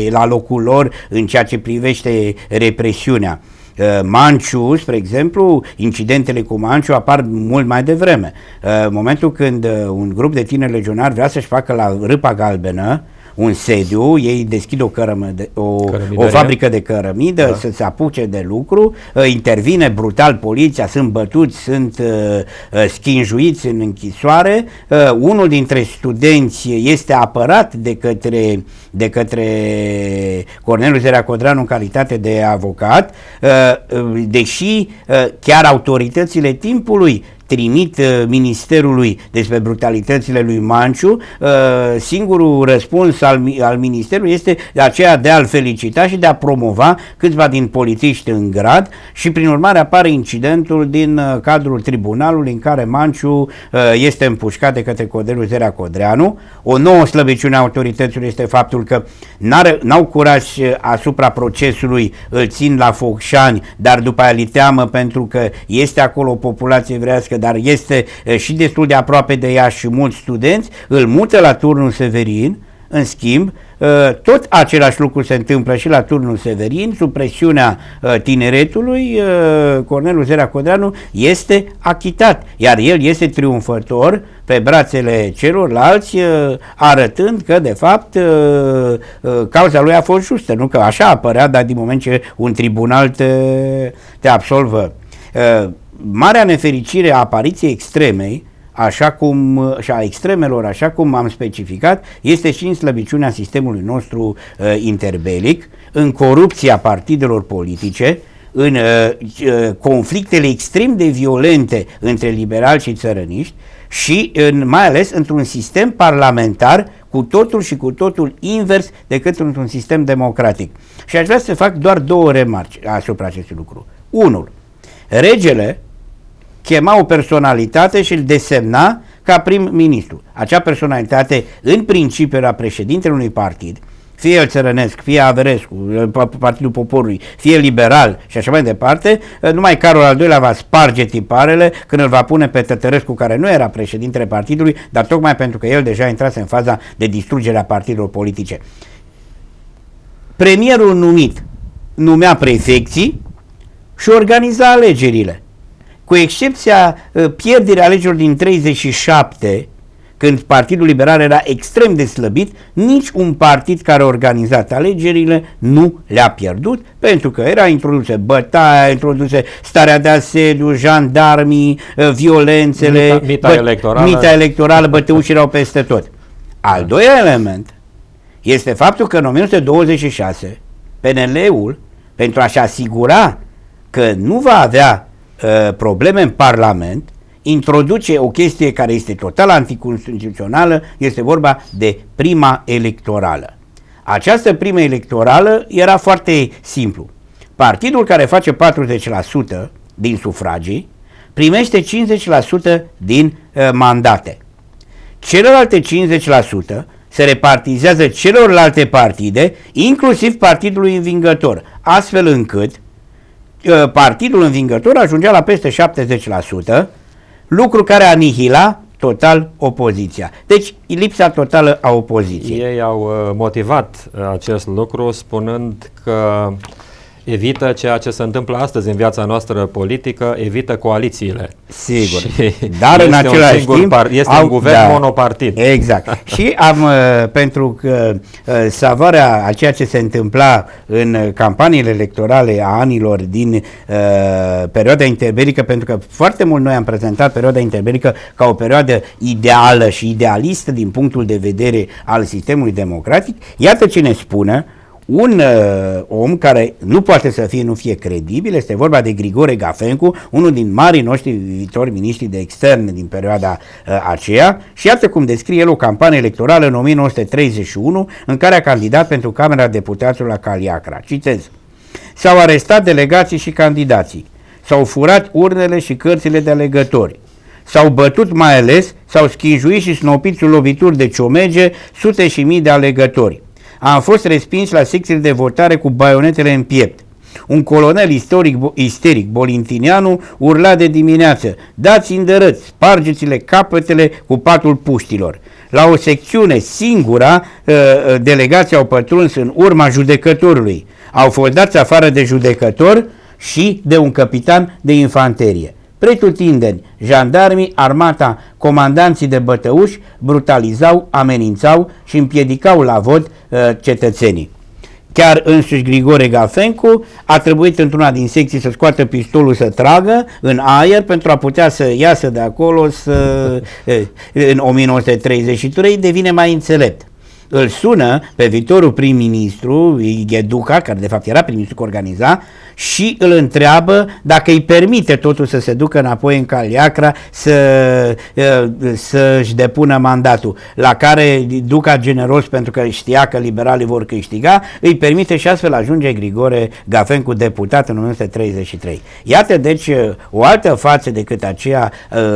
la locul lor în ceea ce privește represiunea. Uh, Manciu, spre exemplu, incidentele cu Manciu apar mult mai devreme. Uh, în momentul când uh, un grup de tineri legionari vrea să-și facă la Râpa Galbenă, un sediu, ei deschid o, cărămă de, o, o fabrică de cărămidă, da. să se apuce de lucru, intervine brutal poliția, sunt bătuți, sunt uh, schinjuiți în închisoare. Uh, unul dintre studenți este apărat de către uh, de către Corneliu Zerea Codranu în calitate de avocat, uh, uh, deși uh, chiar autoritățile timpului trimit ministerului despre brutalitățile lui Manciu, singurul răspuns al, al ministerului este de aceea de a-l felicita și de a promova câțiva din polițiști în grad și prin urmare apare incidentul din cadrul tribunalului în care Manciu este împușcat de către Codelul Zerea Codreanu. O nouă slăbiciune a autorităților este faptul că n-au curaj uh, asupra procesului, îl țin la Focșani, dar după aia li teamă pentru că este acolo o populație evrească, dar este uh, și destul de aproape de ea și mulți studenți, îl mută la turnul Severin, în schimb, Uh, tot același lucru se întâmplă și la turnul Severin, sub presiunea uh, tineretului, uh, Cornelu Zera Codreanu este achitat, iar el este triumfător pe brațele celorlalți, arătând că, de fapt, cauza lui a fost justă, nu că așa apărea, dar din moment ce un tribunal te, te absolvă. Marea nefericire a apariției extremei așa cum, și a extremelor, așa cum am specificat, este și în slăbiciunea sistemului nostru uh, interbelic, în corupția partidelor politice, în uh, uh, conflictele extrem de violente între liberali și țărăniști și în, mai ales într-un sistem parlamentar cu totul și cu totul invers decât într-un sistem democratic. Și aș vrea să fac doar două remarci asupra acestui lucru. Unul, regele chema o personalitate și îl desemna ca prim-ministru. Acea personalitate, în principiu, era președintele unui partid, fie el țărănesc, fie averescu, Partidul Poporului, fie liberal și așa mai departe, numai Carol al doilea va sparge tiparele când îl va pune pe Tătărescu, care nu era președintele partidului, dar tocmai pentru că el deja intrase în faza de distrugere a partidelor politice. Premierul numit numea prefecții și organiza alegerile cu excepția ă, pierderii alegerilor din 37, când Partidul Liberal era extrem de slăbit, nici un partid care a organizat alegerile nu le-a pierdut, pentru că era introduse bătaia, introduse starea de asediu, jandarmii, ă, violențele, mita, mita, bă, electorală. mita electorală, băteuși erau peste tot. Al da. doilea element este faptul că în 1926 PNL-ul, pentru a-și asigura că nu va avea Uh, probleme în Parlament, introduce o chestie care este total anticonstituțională, este vorba de prima electorală. Această primă electorală era foarte simplu. Partidul care face 40% din sufragii primește 50% din uh, mandate. Celelalte 50% se repartizează celorlalte partide, inclusiv partidului învingător, astfel încât Ă, partidul învingător ajungea la peste 70%, lucru care anihila total opoziția. Deci, lipsa totală a opoziției. Ei au ă, motivat ă, acest lucru spunând că uh, evită ceea ce se întâmplă astăzi în viața noastră politică, evită coalițiile. Sigur. Și Dar în același un timp par, este au, un guvern da, monopartid. Exact. și am uh, pentru că uh, savarea a ceea ce se întâmpla în campaniile electorale a anilor din uh, perioada interbelică, pentru că foarte mult noi am prezentat perioada interbelică ca o perioadă ideală și idealistă din punctul de vedere al sistemului democratic, iată ce ne spune un uh, om care nu poate să fie, nu fie credibil, este vorba de Grigore Gafencu, unul din marii noștri viitori miniștri de externe din perioada uh, aceea și iată cum descrie el o campanie electorală în 1931 în care a candidat pentru Camera Deputaților la Caliacra. Citez. S-au arestat delegații și candidații, s-au furat urnele și cărțile de alegători. S-au bătut mai ales, s-au schinjuit și snopit lovituri de ciomege sute și mii de alegători am fost respinși la secțiile de votare cu baionetele în piept. Un colonel istoric, isteric, Bolintinianu, urla de dimineață, dați îndărăți, spargeți-le capetele cu patul puștilor. La o secțiune singura, uh, uh, delegații au pătruns în urma judecătorului. Au fost dați afară de judecător și de un capitan de infanterie. Pretutindeni, jandarmii, armata, comandanții de bătăuși brutalizau, amenințau și împiedicau la vot uh, cetățenii. Chiar însuși Grigore Gafencu a trebuit într-una din secții să scoată pistolul să tragă în aer pentru a putea să iasă de acolo să, eh, în 1933 devine mai înțelept îl sună pe viitorul prim-ministru Gheduca, care de fapt era prim-ministru că organiza, și îl întreabă dacă îi permite totul să se ducă înapoi în Caliacra să, să-și depună mandatul, la care Duca generos, pentru că știa că liberalii vor câștiga, îi permite și astfel ajunge Grigore Gafencu deputat în 1933. Iată deci o altă față decât aceea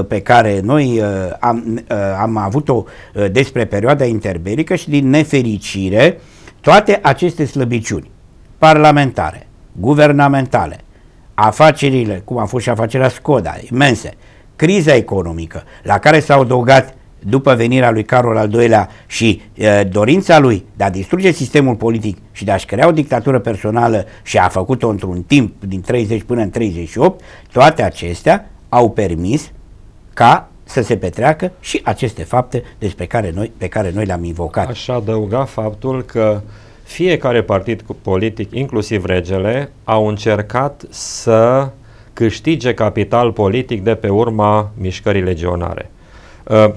pe care noi am, am avut-o despre perioada interbelică și din nefericire toate aceste slăbiciuni parlamentare, guvernamentale, afacerile, cum a fost și afacerea Skoda, imense, criza economică, la care s-au adăugat după venirea lui Carol al II-lea și e, dorința lui de a distruge sistemul politic și de a-și crea o dictatură personală și a făcut-o într-un timp din 30 până în 38, toate acestea au permis ca să se petreacă și aceste fapte despre care noi, pe care noi le-am invocat. Aș adăuga faptul că uh, fiecare partid politic, inclusiv regele, au încercat să câștige capital politic de pe urma mișcării legionare. Uh,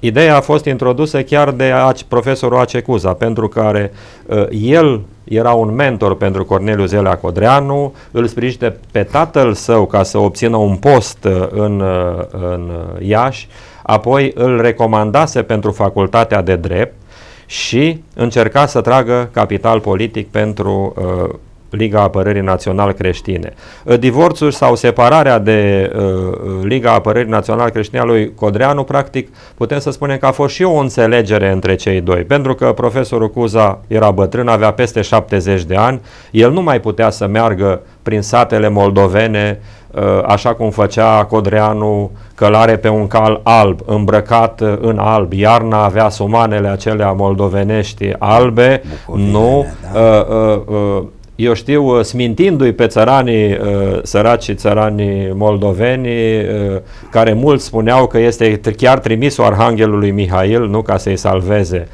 ideea a fost introdusă chiar de profesorul Acecuza, pentru care uh, el era un mentor pentru Corneliu Zelea Codreanu, îl sprijine pe tatăl său ca să obțină un post uh, în, uh, în Iași, apoi îl recomandase pentru facultatea de drept, și încerca să tragă capital politic pentru uh, Liga Apărării Național Creștine. Uh, divorțul sau separarea de uh, uh Liga Apărării Național Creștine a lui Codreanu, practic, putem să spunem că a fost și o înțelegere între cei doi, pentru că profesorul Cuza era bătrân, avea peste 70 de ani, el nu mai putea să meargă prin satele moldovene Uh, așa cum făcea Codreanu călare pe un cal alb, îmbrăcat uh, în alb, iarna avea sumanele acelea moldovenești albe, Bucurine, nu, da. Uh, eu știu, smintindu-i pe țăranii săraci și țăranii moldoveni, care mulți spuneau că este chiar trimisul Arhanghelului Mihail, nu ca să-i salveze.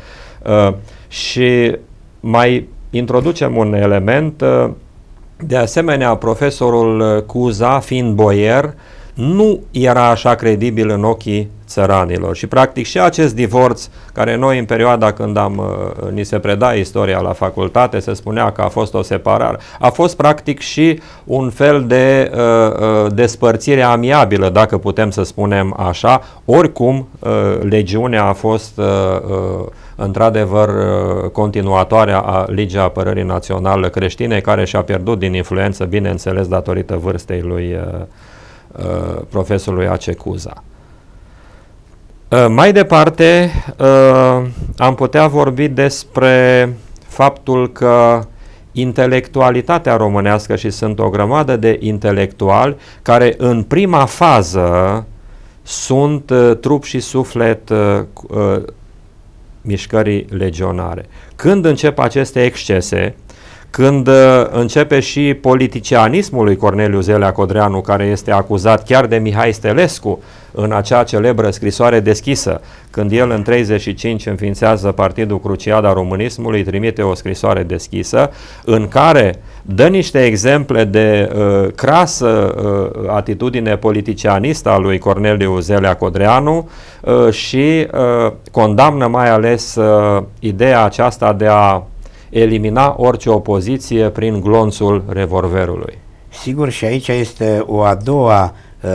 Și mai introducem un element uh, de asemenea, profesorul Cuza, fiind boier, nu era așa credibil în ochii țăranilor. Și practic și acest divorț, care noi în perioada când am, uh, ni se preda istoria la facultate, se spunea că a fost o separare, a fost practic și un fel de uh, uh despărțire amiabilă, dacă putem să spunem așa. Oricum, uh, legiunea a fost uh, uh, într-adevăr uh, continuatoarea a legii Apărării Naționale Creștine, care și-a pierdut din influență, bineînțeles, datorită vârstei lui uh, Uh, profesorului Acecuza. Uh, mai departe, uh, am putea vorbi despre faptul că intelectualitatea românească și sunt o grămadă de intelectuali care în prima fază sunt trup și suflet mișcării legionare. Când încep aceste excese, când uh, începe și politicianismul lui Corneliu Zelea Codreanu, care este acuzat chiar de Mihai Stelescu în acea celebră scrisoare deschisă, când el în 35 înființează Partidul Cruciada Românismului, trimite o scrisoare deschisă în care dă niște exemple de uh, crasă uh, atitudine politicianistă a lui Corneliu Zelea Codreanu uh, și uh, condamnă mai ales uh, ideea aceasta de a elimina orice opoziție prin glonțul revolverului. Sigur, și aici este o a doua Uh,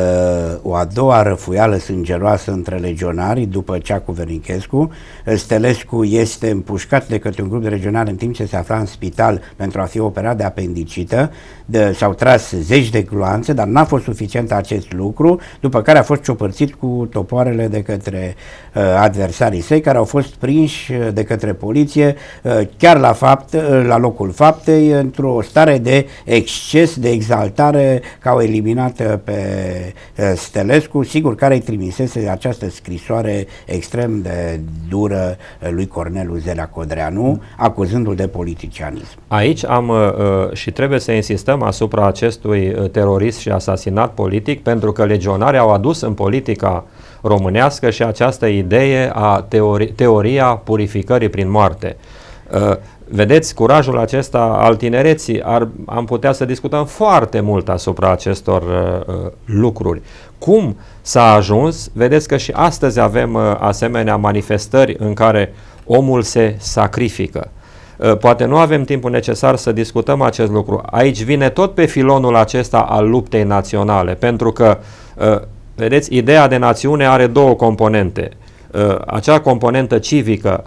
o a doua răfuială sângeroasă între legionari după cea cu Verinchescu. Stelescu este împușcat de către un grup de legionari în timp ce se afla în spital pentru a fi operat de apendicită. De, s-au tras zeci de gloanțe, dar n-a fost suficient acest lucru, după care a fost ciopărțit cu topoarele de către uh, adversarii săi, care au fost prinși uh, de către poliție uh, chiar la, fapt, uh, la locul faptei, într-o stare de exces, de exaltare, că au eliminat uh, pe Eh, Stelescu, sigur, care îi trimisese această scrisoare extrem de dură eh, lui Cornelu Zelea Codreanu, acuzându-l de politicianism. Aici am eh, și trebuie să insistăm asupra acestui terorist și asasinat politic, pentru că legionarii au adus în politica românească și această idee a teori- teoria purificării prin moarte. Uh, vedeți, curajul acesta al tinereții, ar, am putea să discutăm foarte mult asupra acestor uh, uh, lucruri. Cum s-a ajuns? Vedeți că și astăzi avem uh, asemenea manifestări în care omul se sacrifică. Uh, poate nu avem timpul necesar să discutăm acest lucru. Aici vine tot pe filonul acesta al luptei naționale, pentru că, uh, vedeți, ideea de națiune are două componente. Uh, acea componentă civică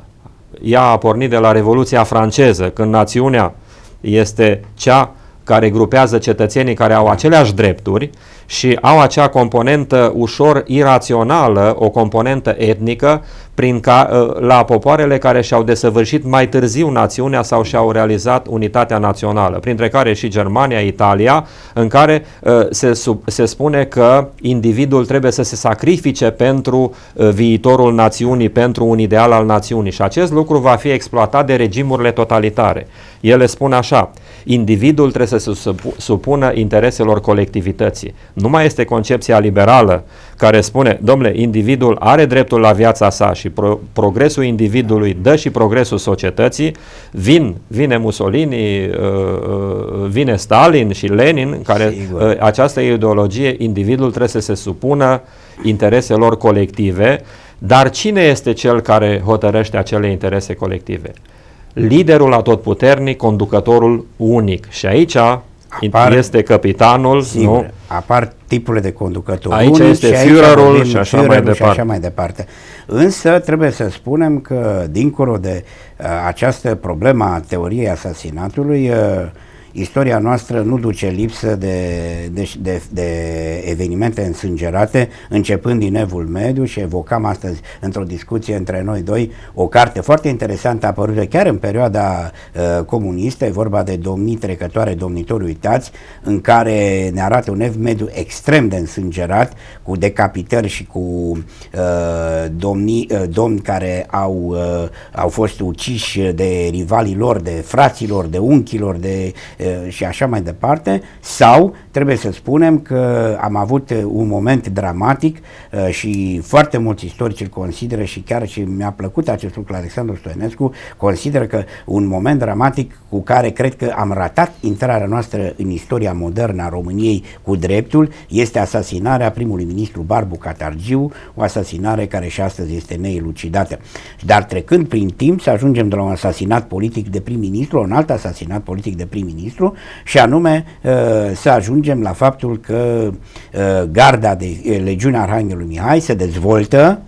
ea a pornit de la Revoluția franceză, când națiunea este cea care grupează cetățenii care au aceleași drepturi și au acea componentă ușor irațională, o componentă etnică, prin ca, ă, la popoarele care și-au desăvârșit mai târziu națiunea sau și-au realizat unitatea națională, printre care și Germania, Italia, în care uh, se, sub, se spune că individul trebuie să se sacrifice pentru uh, viitorul națiunii, pentru un ideal al națiunii și acest lucru va fi exploatat de regimurile totalitare. Ele spun așa, individul trebuie să se supună intereselor colectivității. Nu mai este concepția liberală care spune, domnule, individul are dreptul la viața sa și pro- progresul individului dă și progresul societății. Vin, vine Mussolini, uh, uh, vine Stalin și Lenin, care uh, această ideologie, individul trebuie să se supună intereselor colective, dar cine este cel care hotărăște acele interese colective? Liderul atotputernic, conducătorul unic. Și aici apar, este capitanul, sigur, nu? Apar tipurile de conducători. Aici unici, este și Führerul și, așa mai departe. și așa mai departe. Însă trebuie să spunem că dincolo de uh, această problemă a teoriei asasinatului, uh, Istoria noastră nu duce lipsă de, de, de, de evenimente însângerate, începând din Evul Mediu și evocam astăzi într-o discuție între noi doi o carte foarte interesantă apărută chiar în perioada uh, comunistă, e vorba de domnii trecătoare, domnitori uitați, în care ne arată un Ev Mediu extrem de însângerat, cu decapitări și cu uh, domni, uh, domni care au, uh, au fost uciși de rivalii lor, de fraților, de unchilor, de uh, și așa mai departe, sau trebuie să spunem că am avut un moment dramatic și foarte mulți istorici îl consideră și chiar și mi-a plăcut acest lucru Alexandru Stoenescu, consideră că un moment dramatic cu care cred că am ratat intrarea noastră în istoria modernă a României cu dreptul este asasinarea primului ministru Barbu Catargiu, o asasinare care și astăzi este neilucidată Dar trecând prin timp să ajungem de la un asasinat politic de prim-ministru, un alt asasinat politic de prim-ministru, ministru, și anume uh, să ajungem la faptul că uh, garda de legiunea Arhanghelului Mihai se dezvoltă,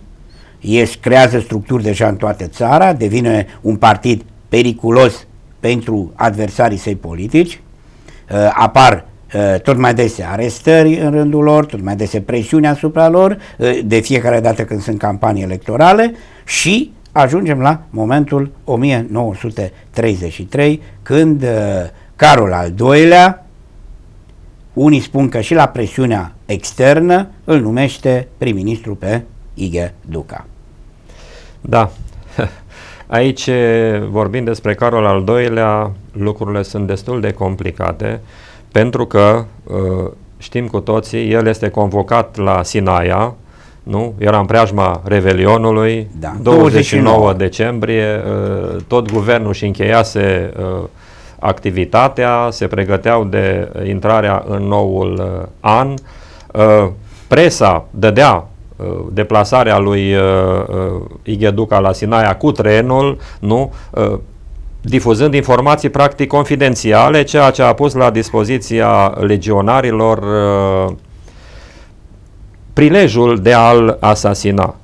es, creează structuri deja în toată țara, devine un partid periculos pentru adversarii săi politici, uh, apar tot mai dese arestări în rândul lor, tot mai dese presiuni asupra lor, de fiecare dată când sunt campanii electorale și ajungem la momentul 1933, când Carol al doilea, unii spun că și la presiunea externă îl numește prim-ministru pe Ighe Duca. Da, aici vorbind despre Carol al doilea, lucrurile sunt destul de complicate pentru că știm cu toții, el este convocat la Sinaia, nu? Era în preajma Revelionului, da. 29, 29 decembrie, tot guvernul și încheiase uh, activitatea, se pregăteau de intrarea în noul uh, an. Uh, presa dădea uh, deplasarea lui Igheduca la Sinaia cu trenul, nu? difuzând informații practic confidențiale, ceea ce a pus la dispoziția legionarilor prilejul de a-l asasina.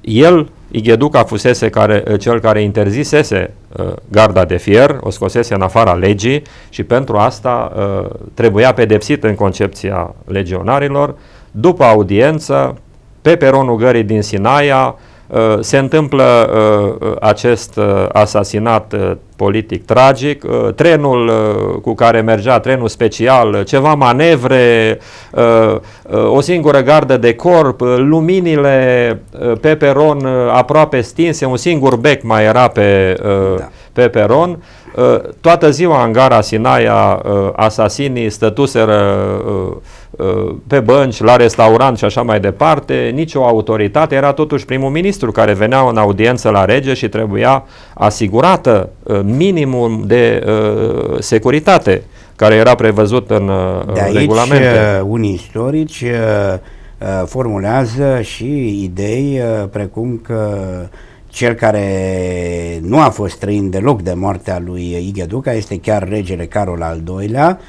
El, Igheduca fusese care, cel care interzisese Uh, garda de fier, o scosese în afara legii și pentru asta uh, trebuia pedepsit în concepția legionarilor. După audiență, pe peronul gării din Sinaia, Uh, se întâmplă uh, uh, acest asasinat politic tragic, trenul cu care mergea, trenul special, ceva manevre, o singură gardă de corp, luminile pe peron aproape stinse, un singur bec mai era pe... Da pe peron. Uh, toată ziua în gara Sinaia uh, asasinii stătuseră uh, pe bănci, la restaurant și așa mai departe, nicio autoritate, era totuși primul ministru care venea în audiență la rege și trebuia asigurată minimum de securitate care era prevăzut în de aici, regulamente. unii istorici formulează și idei precum că uh, cel care nu a fost trăind deloc de moartea lui Igheduca este chiar regele Carol al II-lea,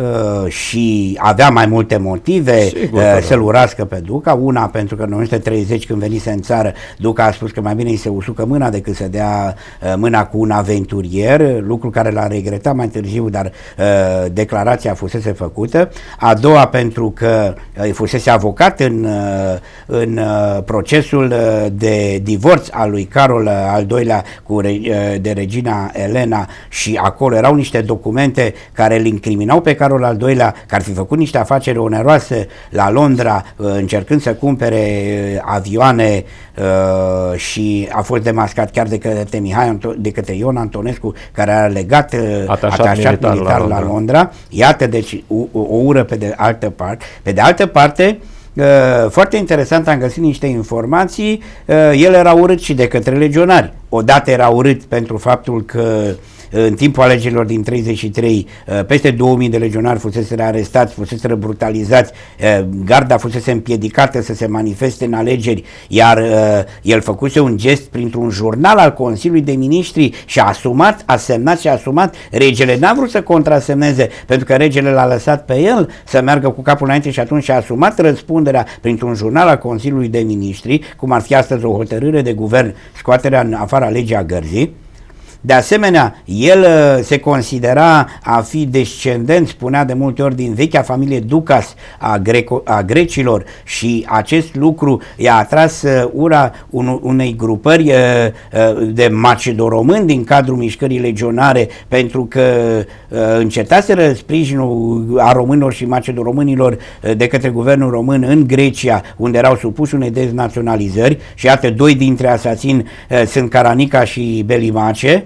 Uh, și avea mai multe motive Sigur, uh, da. să-l urască pe Duca. Una, pentru că în 1930, când venise în țară, Duca a spus că mai bine îi se usucă mâna decât să dea uh, mâna cu un aventurier, lucru care l-a regretat mai târziu, dar declarația fusese făcută. A doua, pentru că fusese avocat în, în procesul de divorț al lui Carol al doilea cu, de regina Elena și acolo erau niște documente care îl incriminau pe Carol Carol al II-lea, că ar fi făcut niște afaceri oneroase la Londra, uh, încercând să cumpere uh, avioane uh, și a fost demascat chiar de către, Mihai, de către Ion Antonescu, care a legat atașat, atașat militar, militar la, Londra. la Londra. Iată, deci, o, o ură pe de altă parte. Pe de altă parte, foarte interesant, am găsit niște informații, el era urât și de către legionari. Odată era urât pentru faptul că în timpul alegerilor din 33, uh, peste 2000 de legionari fusese arestați, fusese brutalizați, uh, garda fusese împiedicată să se manifeste în alegeri, iar uh, el făcuse un gest printr-un jurnal al Consiliului de Ministri și a asumat, a semnat și a asumat. Regele n-a vrut să contrasemneze, pentru că regele l-a lăsat pe el să meargă cu capul înainte și atunci a asumat răspunderea printr-un jurnal al Consiliului de Ministri, cum ar fi astăzi o hotărâre de guvern, scoaterea în afara legea gărzii, de asemenea, el uh, se considera a fi descendent, spunea de multe ori, din vechea familie Ducas a, greco- a grecilor și acest lucru i-a atras uh, ura unei grupări uh, de macedoromâni din cadrul mișcării legionare pentru că încetaseră sprijinul a românilor și macedoromânilor de către guvernul român în Grecia, unde erau supuși unei deznaționalizări și iată, doi dintre asasini sunt Caranica și Belimace,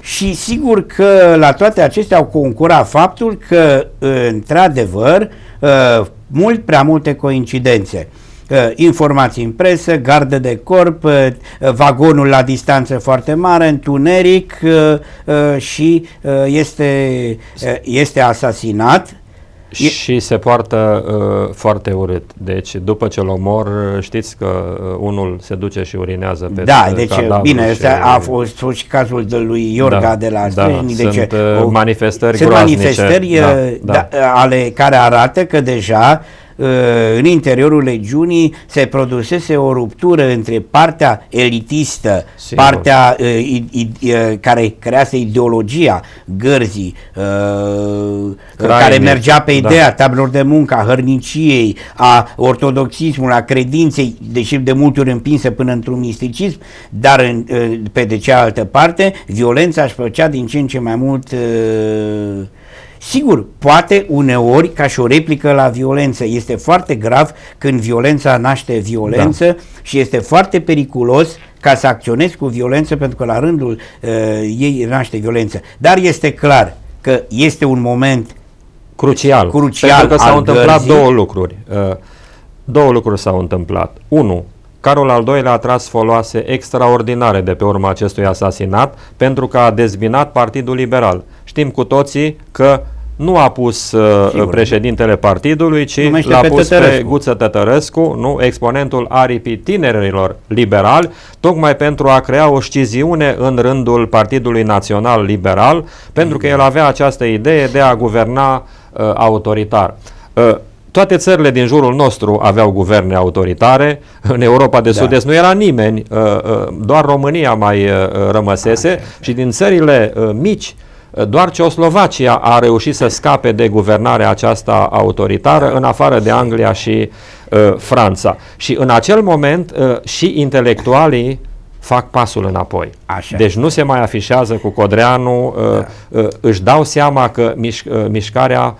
și sigur că la toate acestea au concurat faptul că, într-adevăr, uh, mult prea multe coincidențe uh, informații în presă, gardă de corp, uh, vagonul la distanță foarte mare, întuneric și este, este asasinat E... Și se poartă uh, foarte urât. Deci după ce l omor, știți că uh, unul se duce și urinează pe Da, deci bine, și... a fost, și cazul de lui Iorga da, de la Da, deci, sunt uh, manifestări sunt groaznice. manifestări da, uh, da. Da, ale care arată că deja Eh, în interiorul legiunii se produsese o ruptură între partea elitistă, Sigur. partea i, eh, i, eh, care crease ideologia gărzii, Craine. care mergea pe da. ideea da. tablor de muncă, a hărniciei, a ortodoxismului, a credinței, deși de multe ori împinsă până într-un misticism, dar în, pe de cealaltă parte, violența își făcea din ce în ce mai mult uh, Sigur, poate uneori, ca și o replică la violență, este foarte grav când violența naște violență da. și este foarte periculos ca să acționezi cu violență pentru că la rândul uh, ei naște violență. Dar este clar că este un moment crucial, crucial pentru că s-au întâmplat două lucruri. Uh, două lucruri s-au întâmplat. Unu, Carol al doilea a tras foloase extraordinare de pe urma acestui asasinat pentru că a dezbinat Partidul Liberal. Știm cu toții că nu a pus uh, președintele partidului, ci l-a pus pe, Tătărescu. pe Guță Tătărescu, nu, exponentul aripii tinerilor liberali, tocmai pentru a crea o sciziune în rândul Partidului Național Liberal, pentru că el avea această idee de a guverna uh, autoritar. Uh, toate țările din jurul nostru aveau guverne autoritare, în Europa de da. Sud-Est da. nu era nimeni, uh, uh, doar România mai uh, rămăsese Așa. și din țările uh, mici uh, doar Ceoslovacia a reușit să scape de guvernarea aceasta autoritară, în afară de Anglia și uh, Franța. Și în acel moment uh, și intelectualii fac pasul înapoi. Așa. Deci nu se mai afișează cu Codreanu, uh, da. uh, își dau seama că uh, mișcarea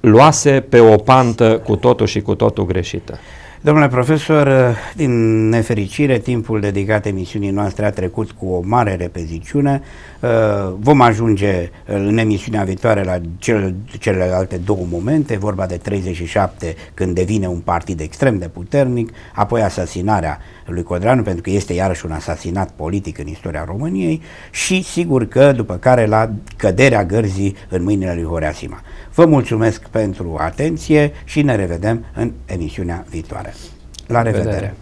luase pe o pantă cu totul și cu totul greșită. Domnule profesor, uh, din nefericire, timpul dedicat emisiunii noastre a trecut cu o mare repeziciune. Uh, vom ajunge uh, în emisiunea viitoare la cel, celelalte două momente, vorba de 37 când devine un partid extrem de puternic, apoi asasinarea lui Codreanu pentru că este iarăși un asasinat politic în istoria României și sigur că după care la căderea gărzii în mâinile lui Sima. Vă mulțumesc pentru atenție și ne revedem în emisiunea viitoare. La revedere! revedere.